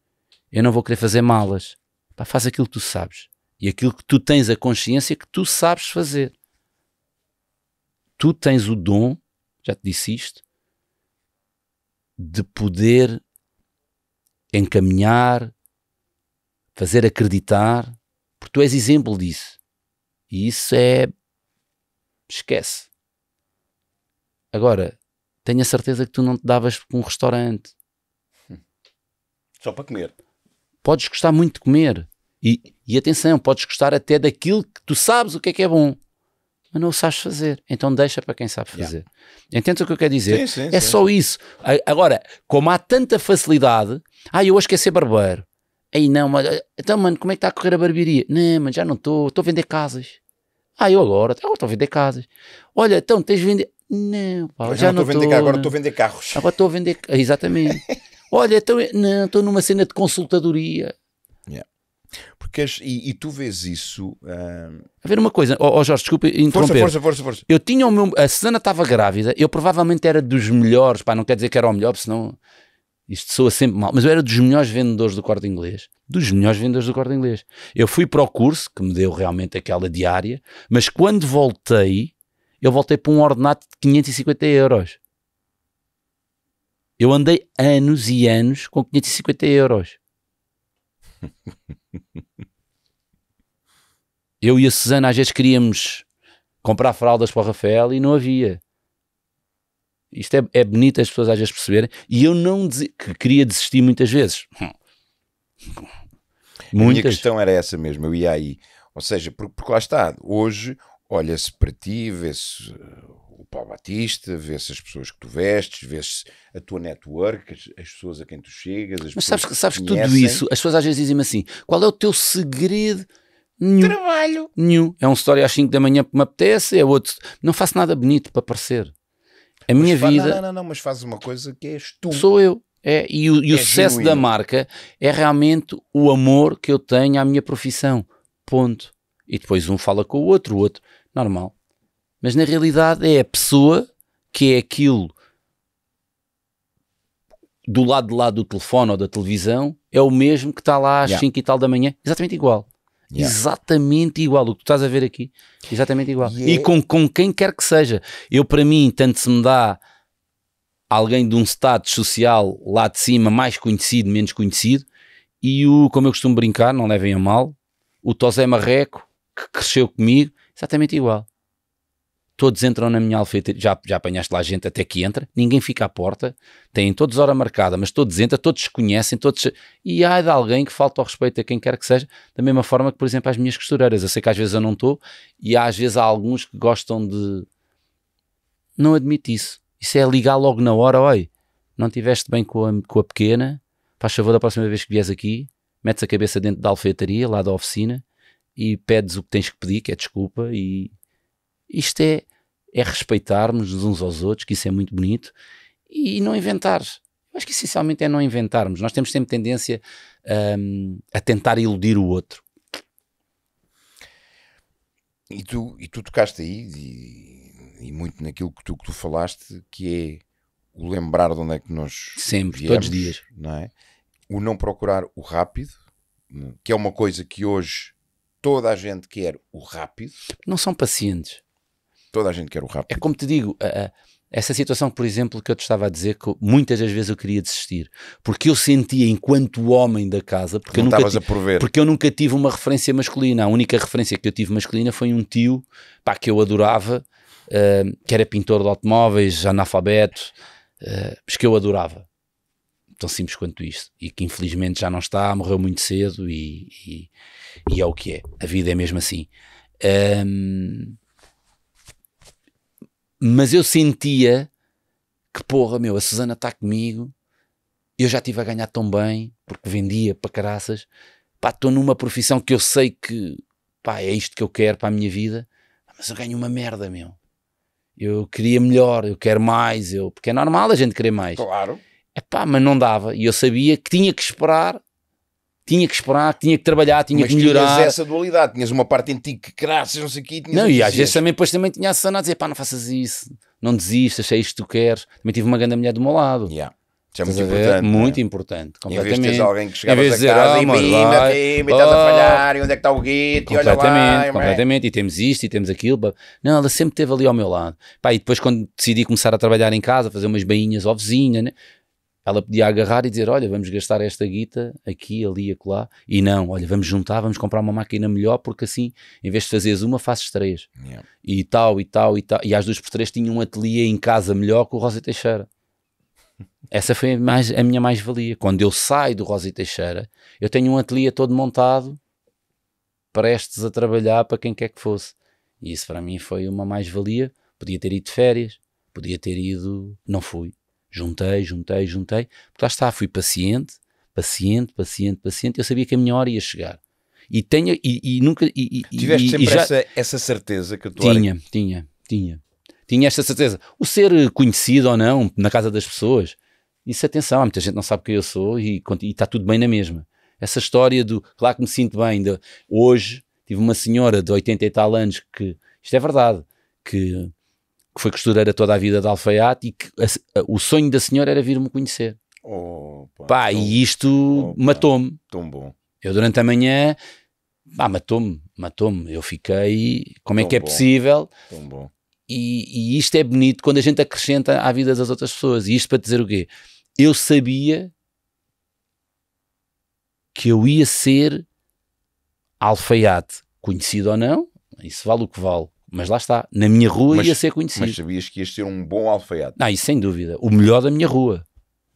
eu não vou querer fazer malas. Pá, faz aquilo que tu sabes. E aquilo que tu tens a consciência que tu sabes fazer. Tu tens o dom, já te disse isto, de poder encaminhar, fazer acreditar, porque tu és exemplo disso. E isso é esquece. Agora, tenho a certeza que tu não te davas com um restaurante. Só para comer. Podes gostar muito de comer. E, e atenção, podes gostar até daquilo que tu sabes o que é que é bom. Mas não o sabes fazer. Então deixa para quem sabe fazer. Yeah. Entendes o que eu quero dizer? Sim, sim, é sim. só isso. Agora, como há tanta facilidade, ah, eu hoje quero ser barbeiro. Aí não, mas ah, então, mano, como é que está a correr a barbearia? Não, mas já não estou, estou a vender casas. Ah, eu agora, tá, agora estou a vender casas. Olha, então tens vender. Não, pá, já, não estou agora estou a vender carros. Agora estou a vender. Exatamente. Olha, então, não, estou numa cena de consultadoria. Yeah. Porque as, e, e, tu vês isso. Hum, a ver uma coisa, oh, oh Jorge, desculpa interromper. Força, força, força, força. Eu tinha o meu. A Susana estava grávida, eu provavelmente era dos melhores, pá, não quer dizer que era o melhor, senão isto soa sempre mal, mas eu era dos melhores vendedores do corte inglês dos melhores vendas do Corte Inglês. Eu fui para o curso, que me deu realmente aquela diária, mas quando voltei, eu voltei para um ordenado de 550 euros. Eu andei anos e anos com 550 euros. eu e a Susana às vezes queríamos comprar fraldas para o Rafael e não havia. Isto é, é bonito as pessoas às vezes perceberem. E eu não que queria desistir muitas vezes. Muitas. A minha questão era essa mesmo, eu ia aí. Ou seja, porque lá está, hoje olha-se para ti, vê-se eh, o Paulo Batista, vê-se as pessoas que tu vestes, vê-se a tua network, as, as, pessoas a quem tu chegas. Mas sabes, que, sabes que tudo isso, as pessoas às vezes dizem-me assim: qual é o teu segredo? Nenhum. Trabalho. Nenhum. É um story às 5 da manhã que me apetece, é outro. Não faço nada bonito para aparecer. A mas minha vida. Não, não, não, mas faz uma coisa que és tu. Sou eu. É, e o, e o é sucesso genuíno. da marca é realmente o amor que eu tenho à minha profissão. Ponto. E depois um fala com o outro, o outro. Normal. Mas na realidade é a pessoa que é aquilo do lado de lá do telefone ou da televisão é o mesmo que está lá às 5 yeah. e tal da manhã, exatamente igual. Yeah. Exatamente igual. O que tu estás a ver aqui, exatamente igual. Yeah. E é com, com quem quer que seja. Eu, para mim, tanto se me dá alguém de um status social lá de cima, mais conhecido, menos conhecido, e o, como eu costumo brincar, não levem a mal, o Tosé Marreco, que cresceu comigo, exatamente igual. Todos entram na minha alfeitaria, já, já apanhaste lá gente até que entra, ninguém fica à porta, têm todos hora marcada, mas todos entram, todos se conhecem, todos... E há de alguém que falta ao respeito a quem quer que seja, da mesma forma que, por exemplo, as minhas costureiras. Eu sei que às vezes eu não estou, e às vezes há alguns que gostam de... Não admito isso isso é ligar logo na hora, oi, não tiveste bem com a, com a pequena, faz favor da próxima vez que vieres aqui, metes a cabeça dentro da alfaiataria, lá da oficina, e pedes o que tens que pedir, que é desculpa, e isto é, é respeitarmos uns aos outros, que isso é muito bonito, e não inventar. acho que essencialmente é não inventarmos. Nós temos sempre tendência um, a tentar iludir o outro. E tu, e tu tocaste aí, e e muito naquilo que tu, que tu falaste, que é o lembrar de onde é que nós sempre, viemos, todos os dias, não é? O não procurar o rápido, que é uma coisa que hoje toda a gente quer o rápido. Não são pacientes. Toda a gente quer o rápido. É como te digo, a, a, essa situação, por exemplo, que eu te estava a dizer que muitas das vezes eu queria desistir, porque eu sentia enquanto homem da casa, porque, não eu nunca tive, porque eu nunca tive uma referência masculina. A única referência que eu tive masculina foi um tio, pá, que eu adorava, que era pintor de automóveis, analfabeto, uh, mas que eu adorava. Tão simples quanto isto. E que infelizmente já não está, morreu muito cedo e, e, e é o que é. A vida é mesmo assim. Um, mas eu sentia que porra, meu, a Susana está comigo, eu já estive a ganhar tão bem, porque vendia para caraças, pá, estou numa profissão que eu sei que, pá, é isto que eu quero para a minha vida, mas eu ganho uma merda, meu eu queria melhor, eu quero mais, eu, porque é normal a gente querer mais. Claro. Epá, mas não dava. E eu sabia que tinha que esperar, tinha que esperar, tinha que trabalhar, tinha mas que melhorar. Mas essa dualidade, tinhas uma parte em ti que graças, não sei o quê. Não, e às vezes também, depois também tinha a sanar, dizer, pá, não faças isso, não desistas, é isto que tu queres. Também tive uma grande mulher do meu lado. Yeah. Isso é muito importante. É? Muito importante, completamente. Em vez de alguém que chegava a dizer, casa oh, e mina, e oh, estás a falhar, e onde é que está o guito, e olha lá. Completamente, completamente e temos isto, e temos aquilo. Não, ela sempre esteve ali ao meu lado. Pá, e depois quando decidi começar a trabalhar em casa, fazer umas bainhas ao vizinho, né? ela podia agarrar e dizer, olha, vamos gastar esta guita aqui, ali, acolá. E não, olha, vamos juntar, vamos comprar uma máquina melhor, porque assim, em vez de fazeres uma, fazes três. Yeah. E tal, e tal, e tal. E às duas por três tinha um ateliê em casa melhor que o Rosa Teixeira. Essa foi mais, a minha mais-valia. Quando eu saio do Rosa e Teixeira, eu tenho um ateliê todo montado, prestes a trabalhar para quem quer que fosse. E isso para mim foi uma mais-valia. Podia ter ido de férias, podia ter ido. Não fui. Juntei, juntei, juntei. Porque lá está, fui paciente, paciente, paciente, paciente. Eu sabia que a minha hora ia chegar. E tenho. E, e nunca. E, Tiveste e, sempre já... essa, essa certeza que Tinha, tinha, tinha tinha esta certeza. O ser conhecido ou não na casa das pessoas, isso atenção, há muita gente não sabe quem eu sou e, está tudo bem na mesma. Essa história do, claro que me sinto bem, de, hoje tive uma senhora de 80 e tal anos que, isto é verdade, que, que foi costureira toda a vida de alfaiate e que a, a, o sonho da senhora era vir-me conhecer. Oh, pá, tão, e isto matou-me. Tão bom. Eu durante a manhã, pá, matou-me, matou-me. Eu fiquei, como é tão é que é possível? Tão bom. E, e, isto é bonito quando a gente acrescenta à vida das outras pessoas. E isto para dizer o quê? Eu sabia que eu ia ser alfaiate, conhecido ou não, isso vale o que vale. Mas lá está, na minha rua mas, ia ser conhecido. Mas sabias que ias ser um bom alfaiate? Não, ah, isso sem dúvida. O melhor da minha rua.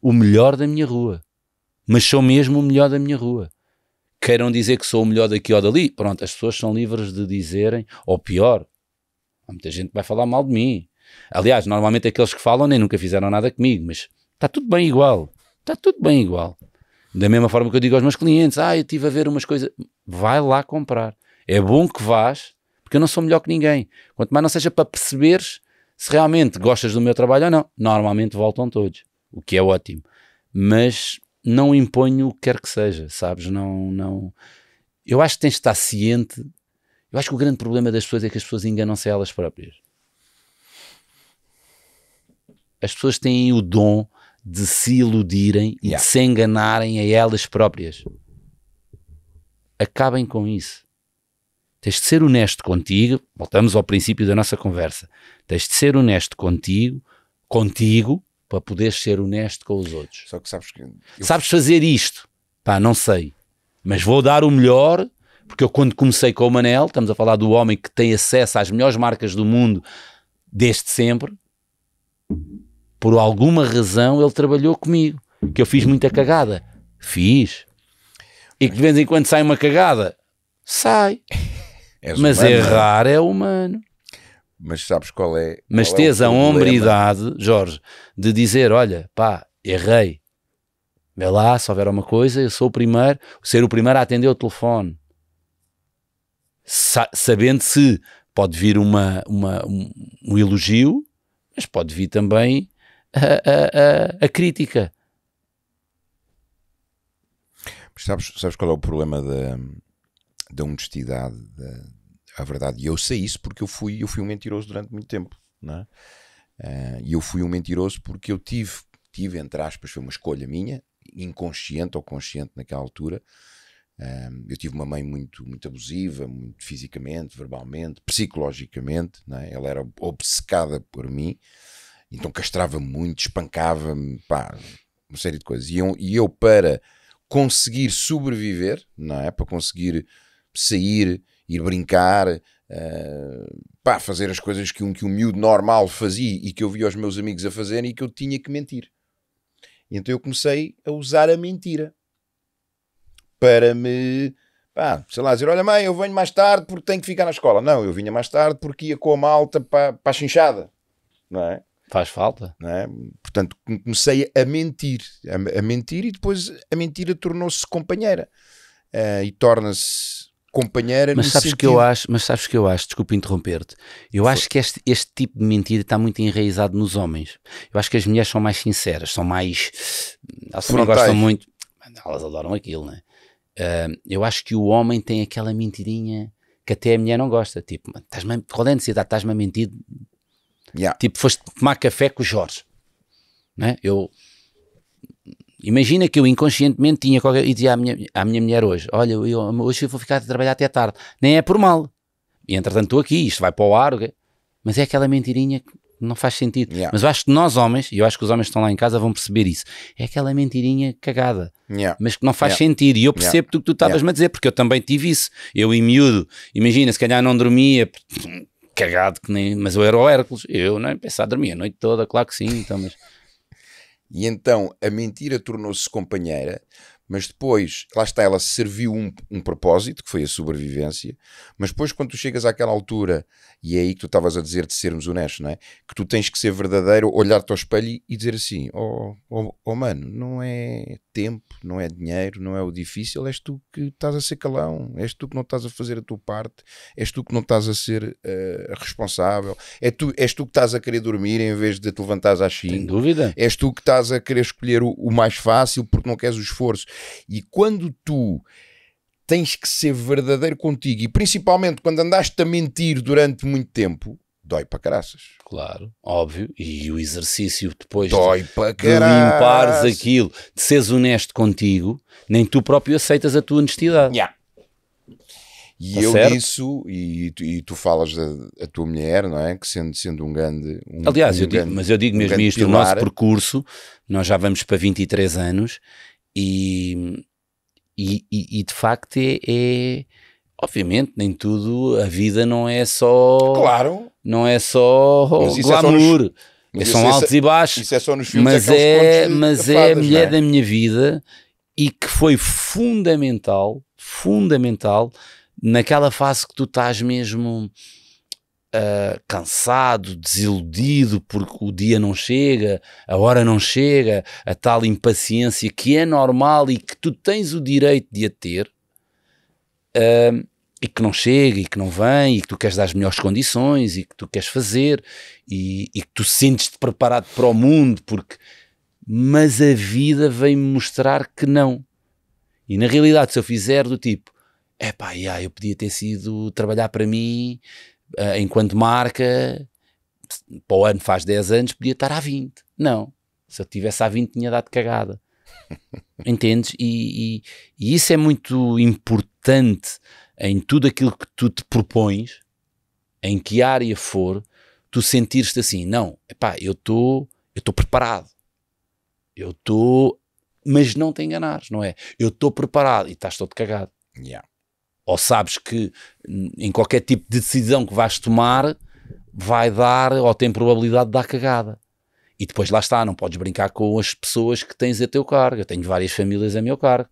O melhor da minha rua. Mas sou mesmo o melhor da minha rua queiram dizer que sou o melhor daqui ou dali, pronto, as pessoas são livres de dizerem, ou pior, Há muita gente que vai falar mal de mim. Aliás, normalmente aqueles que falam nem nunca fizeram nada comigo, mas está tudo bem igual. Está tudo bem igual. Da mesma forma que eu digo aos meus clientes: Ah, eu estive a ver umas coisas. Vai lá comprar. É bom que vás, porque eu não sou melhor que ninguém. Quanto mais não seja para perceberes se realmente gostas do meu trabalho ou não. Normalmente voltam todos, o que é ótimo. Mas não imponho o que quer que seja, sabes? Não, não. Eu acho que tens de estar ciente eu acho que o grande problema das pessoas é que as pessoas enganam-se a elas próprias. As pessoas têm o dom de se iludirem e de se enganarem a elas próprias. Acabem com isso. Tens de ser honesto contigo. Voltamos ao princípio da nossa conversa. Tens de ser honesto contigo, contigo, para poderes ser honesto com os outros. Só que sabes que. Eu... Sabes fazer isto? Pá, não sei. Mas vou dar o melhor porque eu, quando comecei com o Manel, estamos a falar do homem que tem acesso às melhores marcas do mundo desde sempre, por alguma razão ele trabalhou comigo. Que eu fiz muita cagada. Fiz. E que de vez em quando sai uma cagada. Sai. És Mas humano, é? errar é? humano. Mas sabes qual é. Qual Mas é tens é a hombridade, Jorge, de dizer: olha, pá, errei. Vê lá, se houver uma coisa, eu sou o primeiro, ser o primeiro a atender o telefone sa sabendo se pode vir uma, uma um, um, elogio, mas pode vir também a, a, a, a crítica. Sabes, sabes qual é o problema da, da honestidade, da, a verdade? E eu sei isso porque eu fui, eu fui um mentiroso durante muito tempo, é? Eh, e uh, eu fui um mentiroso porque eu tive, tive, entre aspas, foi uma escolha minha, inconsciente ou consciente naquela altura, eu tive uma mãe muito, muito abusiva, muito fisicamente, verbalmente, psicologicamente. né Ela era obcecada por mim, então castrava-me muito, espancava-me, uma série de coisas. E eu, e eu, para conseguir sobreviver, não é? para conseguir sair, ir brincar, uh, pá, fazer as coisas que um, que um miúdo normal fazia e que eu via os meus amigos a fazerem e que eu tinha que mentir. Então eu comecei a usar a mentira para me, pá, sei lá, dizer: Olha, mãe, eu venho mais tarde porque tenho que ficar na escola. Não, eu vinha mais tarde porque ia com a malta para, para a chinchada, não é? Faz falta. Não é? Portanto, comecei a mentir, a, a mentir e depois a mentira tornou-se companheira uh, e torna-se companheira mas sabes sentido. que eu acho mas sabes que eu acho desculpa interromper-te eu Foi. acho que este, este tipo de mentira está muito enraizado nos homens eu acho que as mulheres são mais sinceras são mais elas também gostam muito elas adoram aquilo é? Uh, eu acho que o homem tem aquela mentirinha que até a mulher não gosta. Tipo, estás qual é a necessidade? Estás-me a mentir? Yeah. Tipo, foste tomar café com o Jorge. Né? Eu, imagina que eu inconscientemente tinha qualquer, e dizia à minha, à minha mulher hoje: Olha, eu, hoje eu vou ficar a trabalhar até tarde. Nem é por mal. E entretanto estou aqui, isto vai para o ar. Mas é aquela mentirinha que não faz sentido. Yeah. Mas eu acho que nós homens, e eu acho que os homens que estão lá em casa vão perceber isso, é aquela mentirinha cagada, yeah. mas que não faz yeah. sentido. E eu percebo tudo o que tu estavas-me a dizer, porque eu também tive isso. Eu e miúdo, imagina, se calhar não dormia, cagado que nem, mas eu era o Hércules, eu não é? pensava dormir a noite toda, claro que sim, então, mas... E então a mentira tornou-se companheira, mas depois, lá está, ela serviu um, um propósito, que foi a sobrevivência, mas depois quando tu chegas àquela altura, e é aí que tu estavas a dizer de sermos honestos, não é? Que tu tens que ser verdadeiro, olhar-te ao espelho e dizer assim, oh, oh, oh mano, não é tempo, não é dinheiro, não é o difícil, és tu que estás a ser calão, és tu que não estás a fazer a tua parte, és tu que não estás a ser uh, responsável, é tu, és tu que estás a querer dormir em vez de te levantares à 5. Sem dúvida. És tu que estás a querer escolher o, o mais fácil porque não queres o esforço. E quando tu tens que ser verdadeiro contigo, e principalmente quando andaste a mentir durante muito tempo, dói para caraças. Claro, óbvio. E o exercício depois dói de, de limpares aquilo, de seres honesto contigo, nem tu próprio aceitas a tua honestidade. Yeah. E tá eu certo? disso, e, e, tu falas da tua mulher, não é? Que sendo, sendo um grande. Um, Aliás, um eu grande, digo, mas eu digo mesmo isto: pilar. o nosso percurso, nós já vamos para 23 anos e, e, e, de facto é, é, Obviamente, nem tudo. A vida não é só. Claro. Não é só é glamour. É são é altos é, e baixos. Isso é só nos filmes Mas é, é mas é a mulher é? da minha vida e que foi fundamental, fundamental, naquela fase que tu estás mesmo uh, cansado, desiludido, porque o dia não chega, a hora não chega, a tal impaciência que é normal e que tu tens o direito de a ter, uh, e que não chega, e que não vem, e que tu queres dar as melhores condições, e que tu queres fazer, e, e que tu sentes-te preparado para o mundo, porque. Mas a vida vem-me mostrar que não. E na realidade, se eu fizer do tipo, é pá, yeah, eu podia ter sido trabalhar para mim, uh, enquanto marca, para o ano faz 10 anos, podia estar a 20. Não. Se eu tivesse a 20, tinha dado cagada. Entendes? E, e, e, isso é muito importante em tudo aquilo que tu te propões, em que área for, tu sentires-te assim: não, epá, eu estou eu tô preparado, eu estou, mas não te enganares, não é? Eu estou preparado e estás todo cagado. Yeah ou sabes que em qualquer tipo de decisão que vais tomar vai dar ou tem probabilidade de dar cagada. E depois lá está, não podes brincar com as pessoas que tens a teu cargo. Eu tenho várias famílias a meu cargo.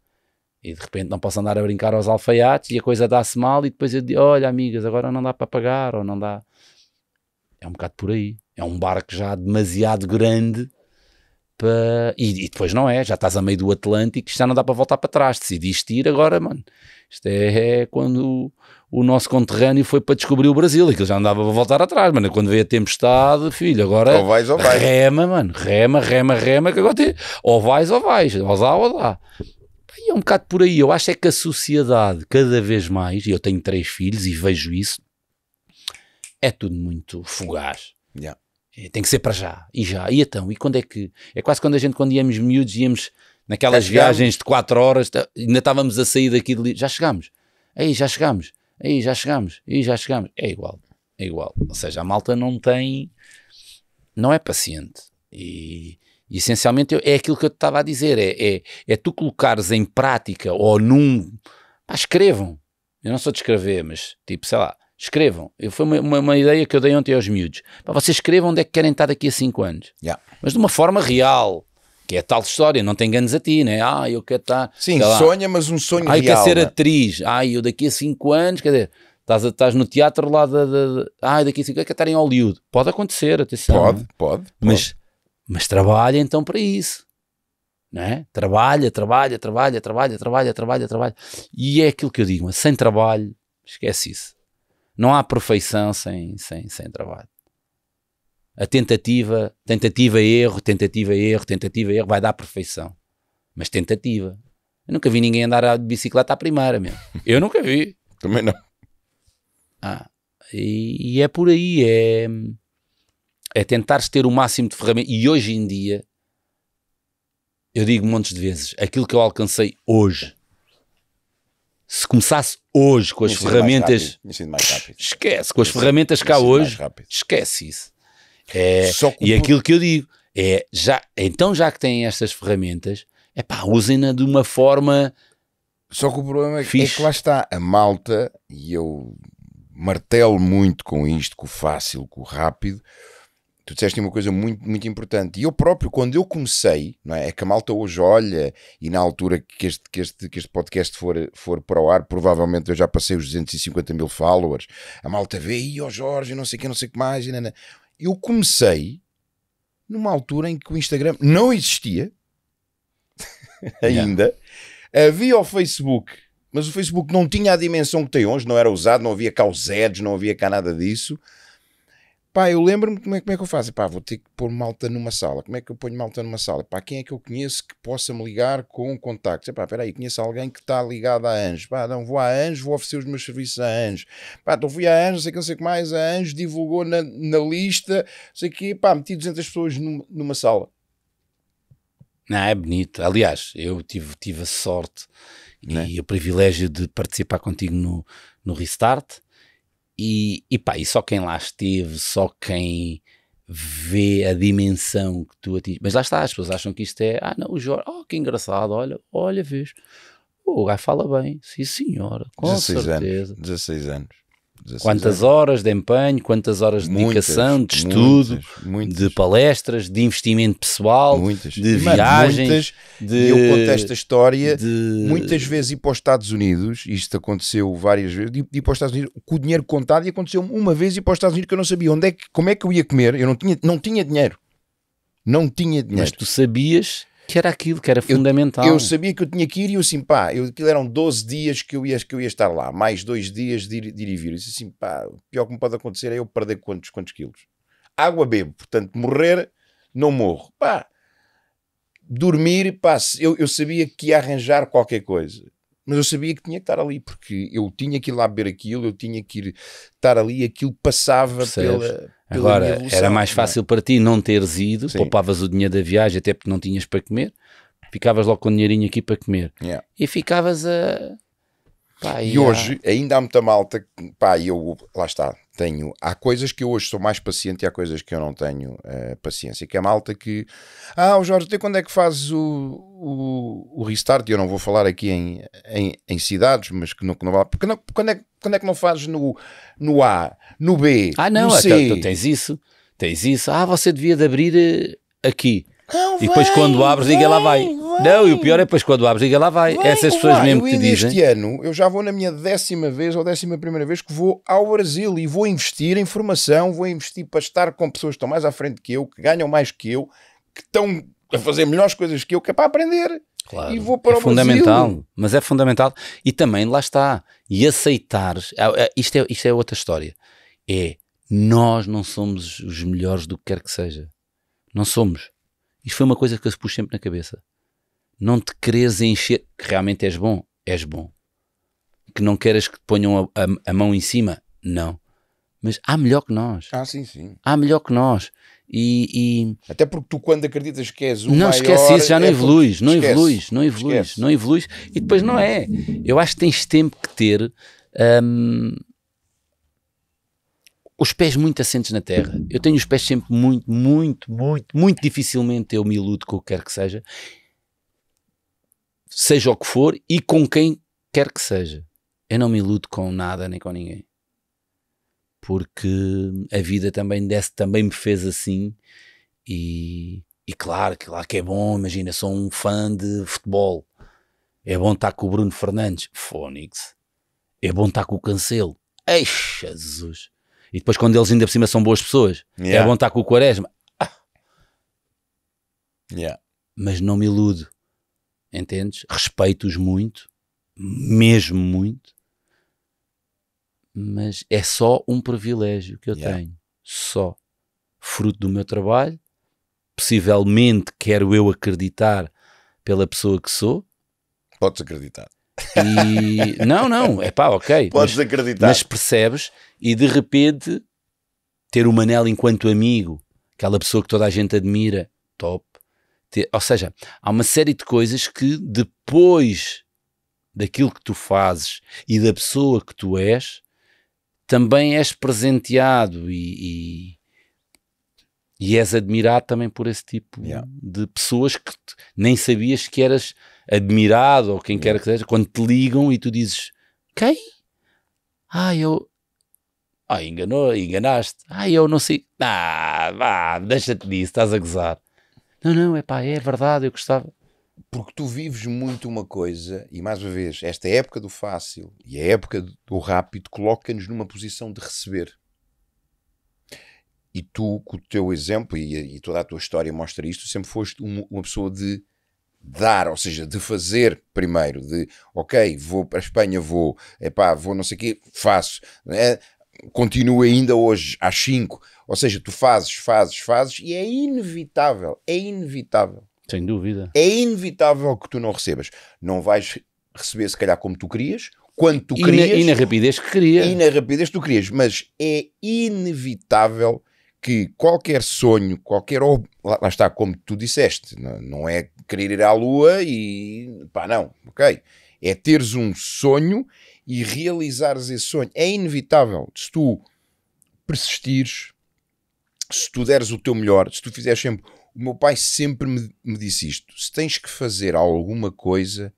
E de repente não posso andar a brincar aos alfaiates e a coisa dá-se mal e depois eu digo, olha amigas, agora não dá para pagar ou não dá. É um bocado por aí. É um barco já demasiado grande para... E, e depois não é, já estás a meio do Atlântico, já não dá para voltar para trás. Decidiste ir agora, mano. Isto é, é, quando o nosso conterrâneo foi para descobrir o Brasil, e que ele já andava para voltar atrás, mano. Quando veio a tempestade, filho, agora ou vais, ou vais. rema, mano, rema, rema, rema, que agora tem, ou vais ou vais, ou lá ou lá. E é um bocado por aí, eu acho é que a sociedade, cada vez mais, e eu tenho três filhos e vejo isso, é tudo muito fugaz. Yeah. É, tem que ser para já, e já, e então, e quando é que, é quase quando a gente, quando íamos miúdos, íamos naquelas já viagens de 4 horas, tá, ainda estávamos a sair daqui de já chegámos, aí já chegámos, aí já chegámos, aí já chegámos, é igual, é igual. Ou seja, a malta não tem, não é paciente. E, e essencialmente é aquilo que eu te estava a dizer, é, é, é tu colocares em prática ou num, pá, escrevam, eu não sou de escrever, mas tipo, sei lá, escrevam. Eu, foi uma, uma, uma, ideia que eu dei ontem aos miúdos. Para vocês escrevam onde é que querem estar daqui a 5 anos. Yeah. Mas de uma forma real que é tal história, não tem ganhos a ti, né? Ah, eu quero estar. Tá- Sim, sonha, mas um sonho ah, real. Ah, eu quero ser né? atriz. Ah, eu daqui a 5 anos, quer dizer, estás, estás no teatro lá da. da, da ah, daqui a 5 anos quero estar em Hollywood. Pode acontecer, atenção. Pode, pode. Mas, pode. mas trabalha então para isso. Né? Trabalha, trabalha, trabalha, trabalha, trabalha, trabalha, trabalha. E é aquilo que eu digo, mas sem trabalho, esquece isso. Não há perfeição sem, sem, sem trabalho a tentativa, tentativa, erro, tentativa, erro, tentativa, erro, vai dar perfeição. Mas tentativa. Eu nunca vi ninguém andar de bicicleta à primeira, mesmo. Eu nunca vi. Também não. Ah, e, e, é por aí, é, é tentar-se ter o máximo de ferramentas. E hoje em dia, eu digo montes de vezes, aquilo que eu alcancei hoje, se começasse hoje com as ferramentas, esquece, com as ferramentas cá hoje, esquece isso. É, e aquilo que eu digo é, já, então já que têm estas ferramentas, é pá, usem-na de uma forma. Só que o problema é que, é que lá está, a malta, e eu martelo muito com isto, com o fácil, com o rápido. Tu disseste uma coisa muito, muito importante. E eu próprio, quando eu comecei, não é? é que a malta hoje olha, e na altura que este, que este, que este podcast for, for para o ar, provavelmente eu já passei os 250 mil followers. A malta vê, e o Jorge, não sei o que, não sei o que mais. E, não, não eu comecei numa altura em que o Instagram não existia ainda. Yeah. Havia o Facebook, mas o Facebook não tinha a dimensão que tem hoje, não era usado, não havia cá os ads, não havia cá nada disso. Pá, eu lembro-me como é, como é que eu faço. Pá, vou ter que pôr malta numa sala. Como é que eu ponho malta numa sala? Pá, quem é que eu conheço que possa me ligar com contactos? Pá, espera aí, conheço alguém que está ligado a Anjos. Pá, não, vou a Anjos, vou oferecer os meus serviços a Anjos. Pá, então fui a Anjos, sei que não sei o que mais, a Anjos divulgou na, na lista, sei que, pá, meti 200 pessoas numa sala. Não, é bonito. Aliás, eu tive, tive a sorte é? e o privilégio de participar contigo no, no Restart. E, e pá, e só quem lá esteve, só quem vê a dimensão que tu atinges. Mas lá está, as pessoas acham que isto é, ah não, o Jorge, oh que engraçado, olha, olha, vês. O gajo fala bem, sim senhora, com 16 certeza. Anos, 16 anos. Quantas anos. horas de empenho, quantas horas de muitas, dedicação, de estudo, muitas, muitas. de palestras, de investimento pessoal, de viagens. De... E eu conto esta história de... muitas vezes ir para os Estados Unidos, isto aconteceu várias vezes, de ir para os Estados Unidos com o dinheiro contado e aconteceu uma vez ir para os Estados Unidos que eu não sabia onde é que, como é que eu ia comer, eu não tinha, não tinha dinheiro. Não tinha dinheiro. Mas tu sabias que era aquilo que era fundamental. Eu, eu, sabia que eu tinha que ir e eu assim, pá, eu, aquilo eram 12 dias que eu, ia, que eu ia estar lá, mais dois dias de ir, de ir e vir. Eu disse assim, pá, o pior que me pode acontecer é eu perder quantos, quantos quilos. Água bebo, portanto, morrer, não morro. Pá, dormir, pá, eu, eu sabia que ia arranjar qualquer coisa. Mas eu sabia que tinha que estar ali, porque eu tinha que ir lá beber aquilo, eu tinha que ir estar ali, aquilo passava pela Agora, era mais é? fácil é? para ti não teres ido, Sim. poupavas o dinheiro da viagem, até porque não tinhas para comer, ficavas logo com o dinheirinho aqui para comer. Yeah. E ficavas a. Pá, e, hoje ainda há muita malta, pá, eu, lá está, tenho. Há coisas que eu hoje sou mais paciente e há coisas que eu não tenho uh, paciência. Que é malta que. Ah, o Jorge, até quando é que fazes o, o, o restart? Eu não vou falar aqui em, em, em cidades, mas que não, que não vale. Porque não, quando, é, quando é que não fazes no, no A, no B? Ah, não, no C. tu então, então tens isso. Tens isso. Ah, você devia de abrir eh, aqui. Não e depois vem, quando abres, diga lá vai. Vem, não, e o pior é depois quando abres, diga lá vai. Essas pessoas vai. mesmo ah, que te dizem. Este ano eu já vou na minha décima vez ou décima primeira vez que vou ao Brasil e vou investir em formação, vou investir para estar com pessoas que estão mais à frente que eu, que ganham mais que eu, que estão a fazer melhores coisas que eu, que é para aprender. Claro, e vou para é o fundamental, Brasil. mas é fundamental. E também lá está. E aceitar. É, é, isto é, isto é outra história. É nós não somos os melhores do que quer que seja. Não somos isto foi uma coisa que eu se pus sempre na cabeça. Não te queres encher, que realmente és bom, és bom. Que não queres que te ponham a, a, a mão em cima, não. Mas há melhor que nós. Ah, sim, sim. Há melhor que nós. E, e... Até porque tu, quando acreditas que és o não, maior... Não, esquece isso, já não evolues é evoluís, não esquece. evoluís, não evoluís, não evoluís. E depois não é. Eu acho que tens tempo que ter... Hum, os pés muito assentes na terra. Eu tenho os pés sempre muito, muito, muito, muito dificilmente eu me iludo com o que quer que seja, seja o que for e com quem quer que seja. Eu não me iludo com nada nem com ninguém. Porque a vida também desse, também me fez assim e, e claro, que lá que é bom, imagina, sou um fã de futebol. É bom estar com o Bruno Fernandes, Fónix. É bom estar com o Cancelo. Ei, Jesus e depois, quando eles ainda por cima são boas pessoas, é yeah. é bom estar com o Quaresma. Yeah. Mas não me iludo, entendes? Respeito-os muito, mesmo muito, mas é só um privilégio que eu yeah. tenho, só fruto do meu trabalho. Possivelmente quero eu acreditar pela pessoa que sou. Podes acreditar. E não, não, é pá, ok. Podes mas, acreditar. Mas percebes e de repente ter o Manel enquanto amigo, aquela pessoa que toda a gente admira, top. Ter, ou seja, há uma série de coisas que depois daquilo que tu fazes e da pessoa que tu és, também és presenteado e, e, e és admirado também por esse tipo yeah. de pessoas que nem sabias que eras admirado ou quem quer que seja, quando te ligam e tu dizes quem? Ah, eu. Ah, enganou, enganaste. Ah, eu não sei. Ah, vá, deixa-te disso, estás a gozar. Não, não, é pá, é verdade, eu gostava. Porque tu vives muito uma coisa, e mais uma vez, esta é época do fácil e é a época do rápido coloca-nos numa posição de receber. E tu, com o teu exemplo e, e toda a tua história mostra isto, sempre foste uma, uma pessoa de dar, ou seja, de fazer primeiro, de ok, vou para a Espanha, vou, epá, vou não sei o quê, faço, né? continua ainda hoje às 5, ou seja, tu fazes, fazes, fazes e é inevitável, é inevitável. Sem dúvida. É inevitável que tu não recebas. Não vais receber, se calhar, como tu querias, quando tu e querias. Na, e na rapidez que querias. E na rapidez que tu querias, mas é inevitável que qualquer sonho, qualquer. Lá, lá está, como tu disseste, não, não é querer ir à lua e. pá, não, ok. É teres um sonho e realizares esse sonho. É inevitável. Se tu persistires, se tu deres o teu melhor, se tu fizeres sempre. O meu pai sempre me, me disse isto: se tens que fazer alguma coisa,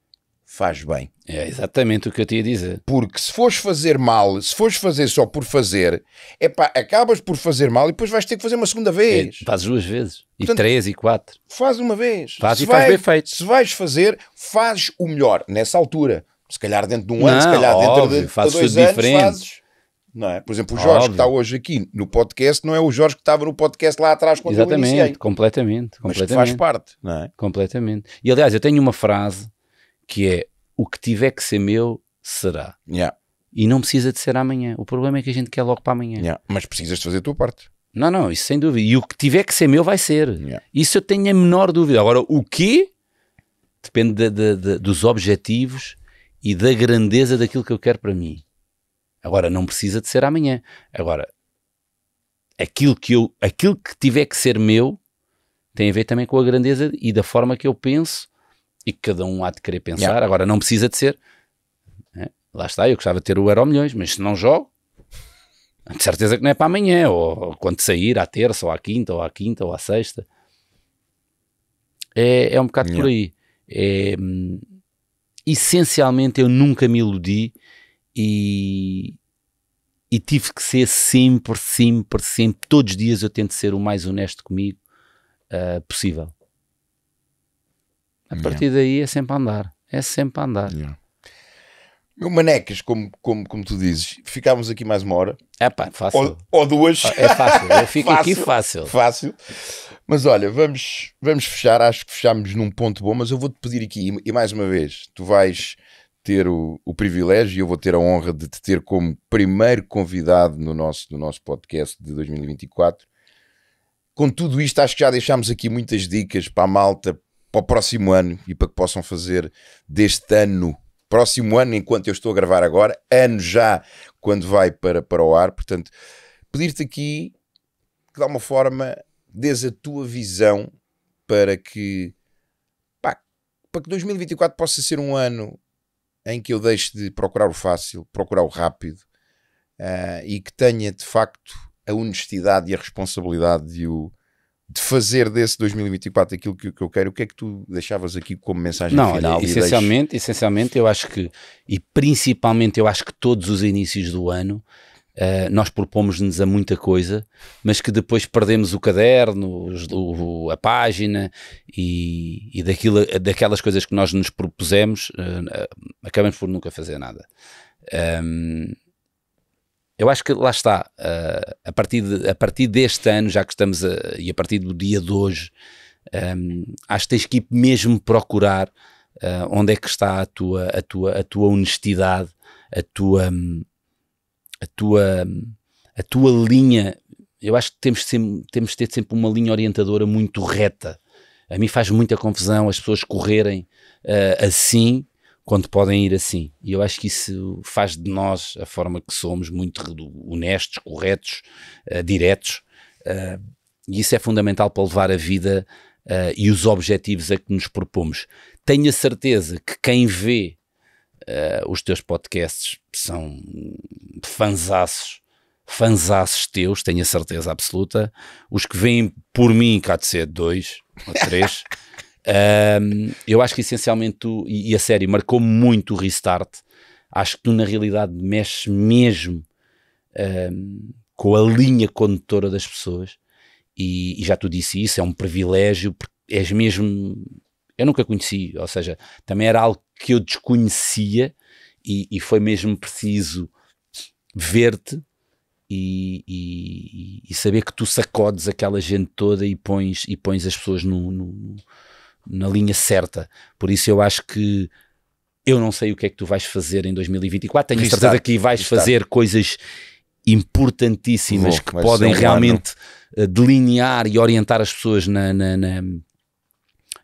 faz bem. É exatamente o que eu te ia dizer. Porque se fores fazer mal, se fores fazer só por fazer, é pá, acabas por fazer mal e depois vais ter que fazer uma segunda é, vez. É, faz duas vezes. Portanto, e três e quatro. Faz uma vez. Faz se e vai, faz bem feito. Se vais fazer, faz o melhor nessa altura. Se calhar dentro de um Não, ano, se calhar óbvio, dentro de, faz de dois anos, diferente. fazes. Não é? Por exemplo, o Jorge óbvio. que está hoje aqui no podcast não é o Jorge que estava no podcast lá atrás quando Exatamente, eu iniciei. Completamente, completamente. Mas que faz parte, não é? Completamente. E aliás, eu tenho uma frase que é o que tiver que ser meu será. Yeah. E não precisa de ser amanhã. O problema é que a gente quer logo para amanhã. Yeah. Mas precisas de fazer a tua parte. Não, não, isso sem dúvida. E o que tiver que ser meu vai ser. Yeah. Isso eu tenho a menor dúvida. Agora, o quê? Depende de, de, de, dos objetivos e da grandeza daquilo que eu quero para mim. Agora, não precisa de ser amanhã. Agora, aquilo que, eu, aquilo que tiver que ser meu tem a ver também com a grandeza e da forma que eu penso e que cada um há de querer pensar. Yeah. Agora, não precisa de ser. É? Lá está, eu gostava de ter o Euro Milhões, mas se não jogo, de certeza que não é para amanhã, ou quando sair, à terça, ou à quinta, ou à quinta, ou à sexta. É, é um bocado yeah. por aí. É, hum, essencialmente, eu nunca me iludi e, e tive que ser sempre, sempre, sempre, todos os dias eu tento ser o mais honesto comigo uh, possível. A partir yeah. daí é sempre a andar. É sempre a andar. Yeah. Meu manecas, como, como, como tu dizes, ficámos aqui mais uma hora. É pá, fácil. Ou, ou, duas. É fácil, eu fico fácil, aqui fácil. Fácil. Mas olha, vamos, vamos fechar, acho que fechámos num ponto bom, mas eu vou-te pedir aqui, e, e mais uma vez, tu vais ter o, o privilégio e eu vou ter a honra de te ter como primeiro convidado no nosso, no nosso podcast de 2024. Com tudo isto, acho que já deixámos aqui muitas dicas para a malta, para o próximo ano e para que possam fazer deste ano, próximo ano, enquanto eu estou a gravar agora, ano já quando vai para, para o ar. Portanto, pedir-te aqui que de alguma forma dês a tua visão para que pá, para que 2024 possa ser um ano em que eu deixe de procurar o fácil, procurar o rápido uh, e que tenha de facto a honestidade e a responsabilidade de o, de fazer desse 2024 aquilo que, que, eu quero, o que é que tu deixavas aqui como mensagem Não, final? Não, essencialmente, deixo... essencialmente, eu acho que, e principalmente eu acho que todos os inícios do ano, uh, nós propomos-nos a muita coisa, mas que depois perdemos o caderno, os, o, a página e, e daquilo, daquelas coisas que nós nos propusemos, uh, acabamos por nunca fazer nada. Um, eu acho que lá está, uh, a, partir de, a partir deste ano, já que estamos a, e a partir do dia de hoje, um, ehm, acho que tens que ir mesmo procurar uh, onde é que está a tua, a tua, a tua honestidade, a tua, hum, a tua, hum, a tua linha. Eu acho que temos, temos de ter sempre uma linha orientadora muito reta. A mim faz muita confusão as pessoas correrem uh, assim quando podem ir assim. E eu acho que isso faz de nós a forma que somos, muito honestos, corretos, uh, diretos. Uh, e isso é fundamental para levar a vida uh, e os objetivos a que nos propomos. Tenho a certeza que quem vê os teus podcasts são fanzaços fanzaços teus, tenho a certeza absoluta. Os que vêm por mim, cá de ser dois ou três, Um, eu acho que essencialmente, tu, e, a série marcou muito o restart, acho que tu na realidade mexes mesmo um, com a linha condutora das pessoas e, e, já tu disse isso, é um privilégio porque és mesmo, eu nunca conheci, ou seja, também era algo que eu desconhecia e, e foi mesmo preciso ver-te e, e, e, saber que tu sacodes aquela gente toda e pões, e pões as pessoas no, no, na linha certa. Por isso eu acho que eu não sei o que é que tu vais fazer em 2024. Tenho Ristar, certeza que vais fazer coisas importantíssimas Vou, que podem realmente eh, delinear e orientar as pessoas na, na, na,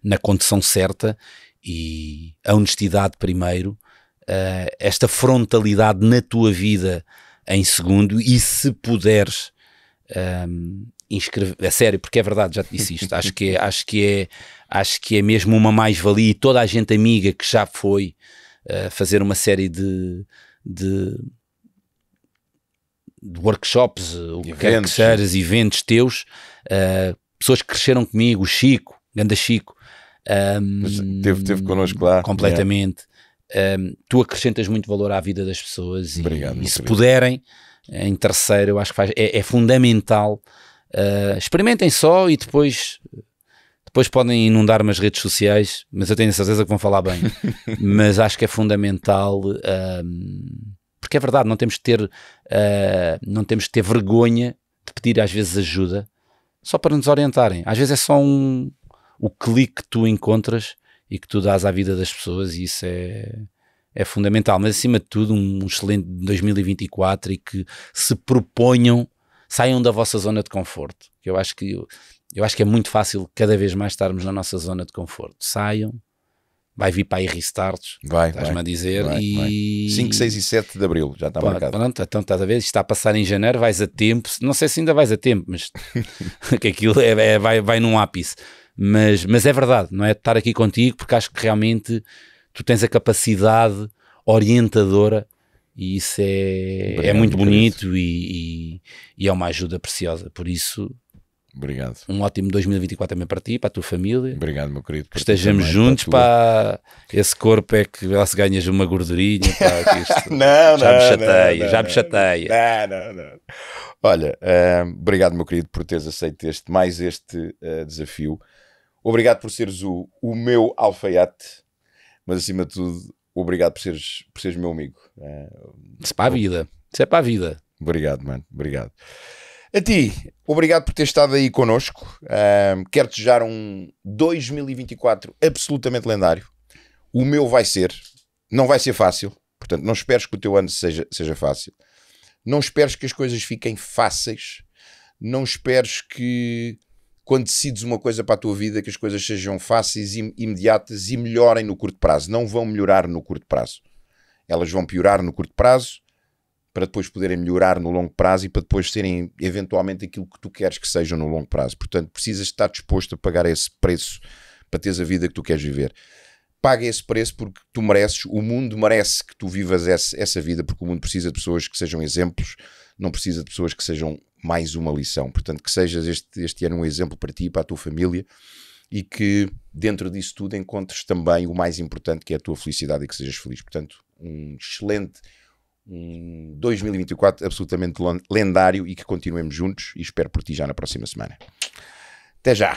na condição certa e a honestidade primeiro, uh, esta frontalidade na tua vida em segundo e se puderes um, eh, inscrever, a sério, porque é verdade, já te disse isto, acho que é, acho que é acho que é mesmo uma mais-valia e toda a gente amiga que já foi uh, fazer uma série de, de, de workshops, eh, o que quer que sejas, eventos teus, uh, pessoas que cresceram comigo, o Chico, Ganda Chico. Um, ehm, teve, teve connosco lá. Completamente. Um, ehm, tu acrescentas muito valor à vida das pessoas e, obrigado, e se querido. puderem, em terceiro, eu acho que faz, é, é fundamental. Uh, experimentem só e depois depois podem inundar-me as redes sociais, mas eu tenho a certeza que vão falar bem. mas acho que é fundamental. porque é verdade, não temos que ter, uh, não temos que ter vergonha de pedir às vezes ajuda só para nos orientarem. Às vezes é só um, o clique que tu encontras e que tu dás à vida das pessoas e isso é, é fundamental. Mas acima de tudo, um, um excelente 2024 e que se proponham, saiam da vossa zona de conforto. Eu acho que eu acho que é muito fácil cada vez mais estarmos na nossa zona de conforto. Saiam, vai vir para aí restarts, estás-me a dizer. Vai, e... Vai. 5, 6 e 7 de Abril, já está marcado. Pronto, então estás a ver, está a passar em janeiro, vais a tempo, não sei se ainda vais a tempo, mas que aquilo é, é, vai, vai num ápice. Mas, mas é verdade, não é? Estar aqui contigo, porque acho que realmente tu tens a capacidade orientadora e isso é, Bem, é muito bonito e, e, e é uma ajuda preciosa. Por isso, Obrigado. Um ótimo 2024 também para ti, para a tua família. Obrigado, meu querido. Que estejamos também, juntos, para Esse corpo é que lá se ganhas uma gordurinha. Pá, isto... não, já me chateia, já me chateia. Não, não, não. Olha, uh, obrigado, meu querido, por teres aceito este, mais este uh, desafio. Obrigado por seres o, o meu alfaiate, mas acima de tudo, obrigado por seres, por seres meu amigo. Uh, Isso é para a vida. Isso é para a vida. Obrigado, mano. Obrigado. A ti, obrigado por ter estado aí connosco. Um, quero desejar um 2024 absolutamente lendário. O meu vai ser. Não vai ser fácil. Portanto, não esperes que o teu ano seja, seja fácil. Não esperes que as coisas fiquem fáceis. Não esperes que, quando decides uma coisa para a tua vida, que as coisas sejam fáceis, e imediatas e melhorem no curto prazo. Não vão melhorar no curto prazo. Elas vão piorar no curto prazo para depois poderem melhorar no longo prazo e para depois serem eventualmente aquilo que tu queres que sejam no longo prazo. Portanto, precisas estar disposto a pagar esse preço para teres a vida que tu queres viver. Paga esse preço porque tu mereces, o mundo merece que tu vivas essa, essa vida, porque o mundo precisa de pessoas que sejam exemplos, não precisa de pessoas que sejam mais uma lição. Portanto, que sejas este, este ano um exemplo para ti e para a tua família e que dentro disso tudo encontres também o mais importante que é a tua felicidade e que sejas feliz. Portanto, um excelente um 2024 absolutamente lendário e que continuemos juntos e espero por ti já na próxima semana. Até já!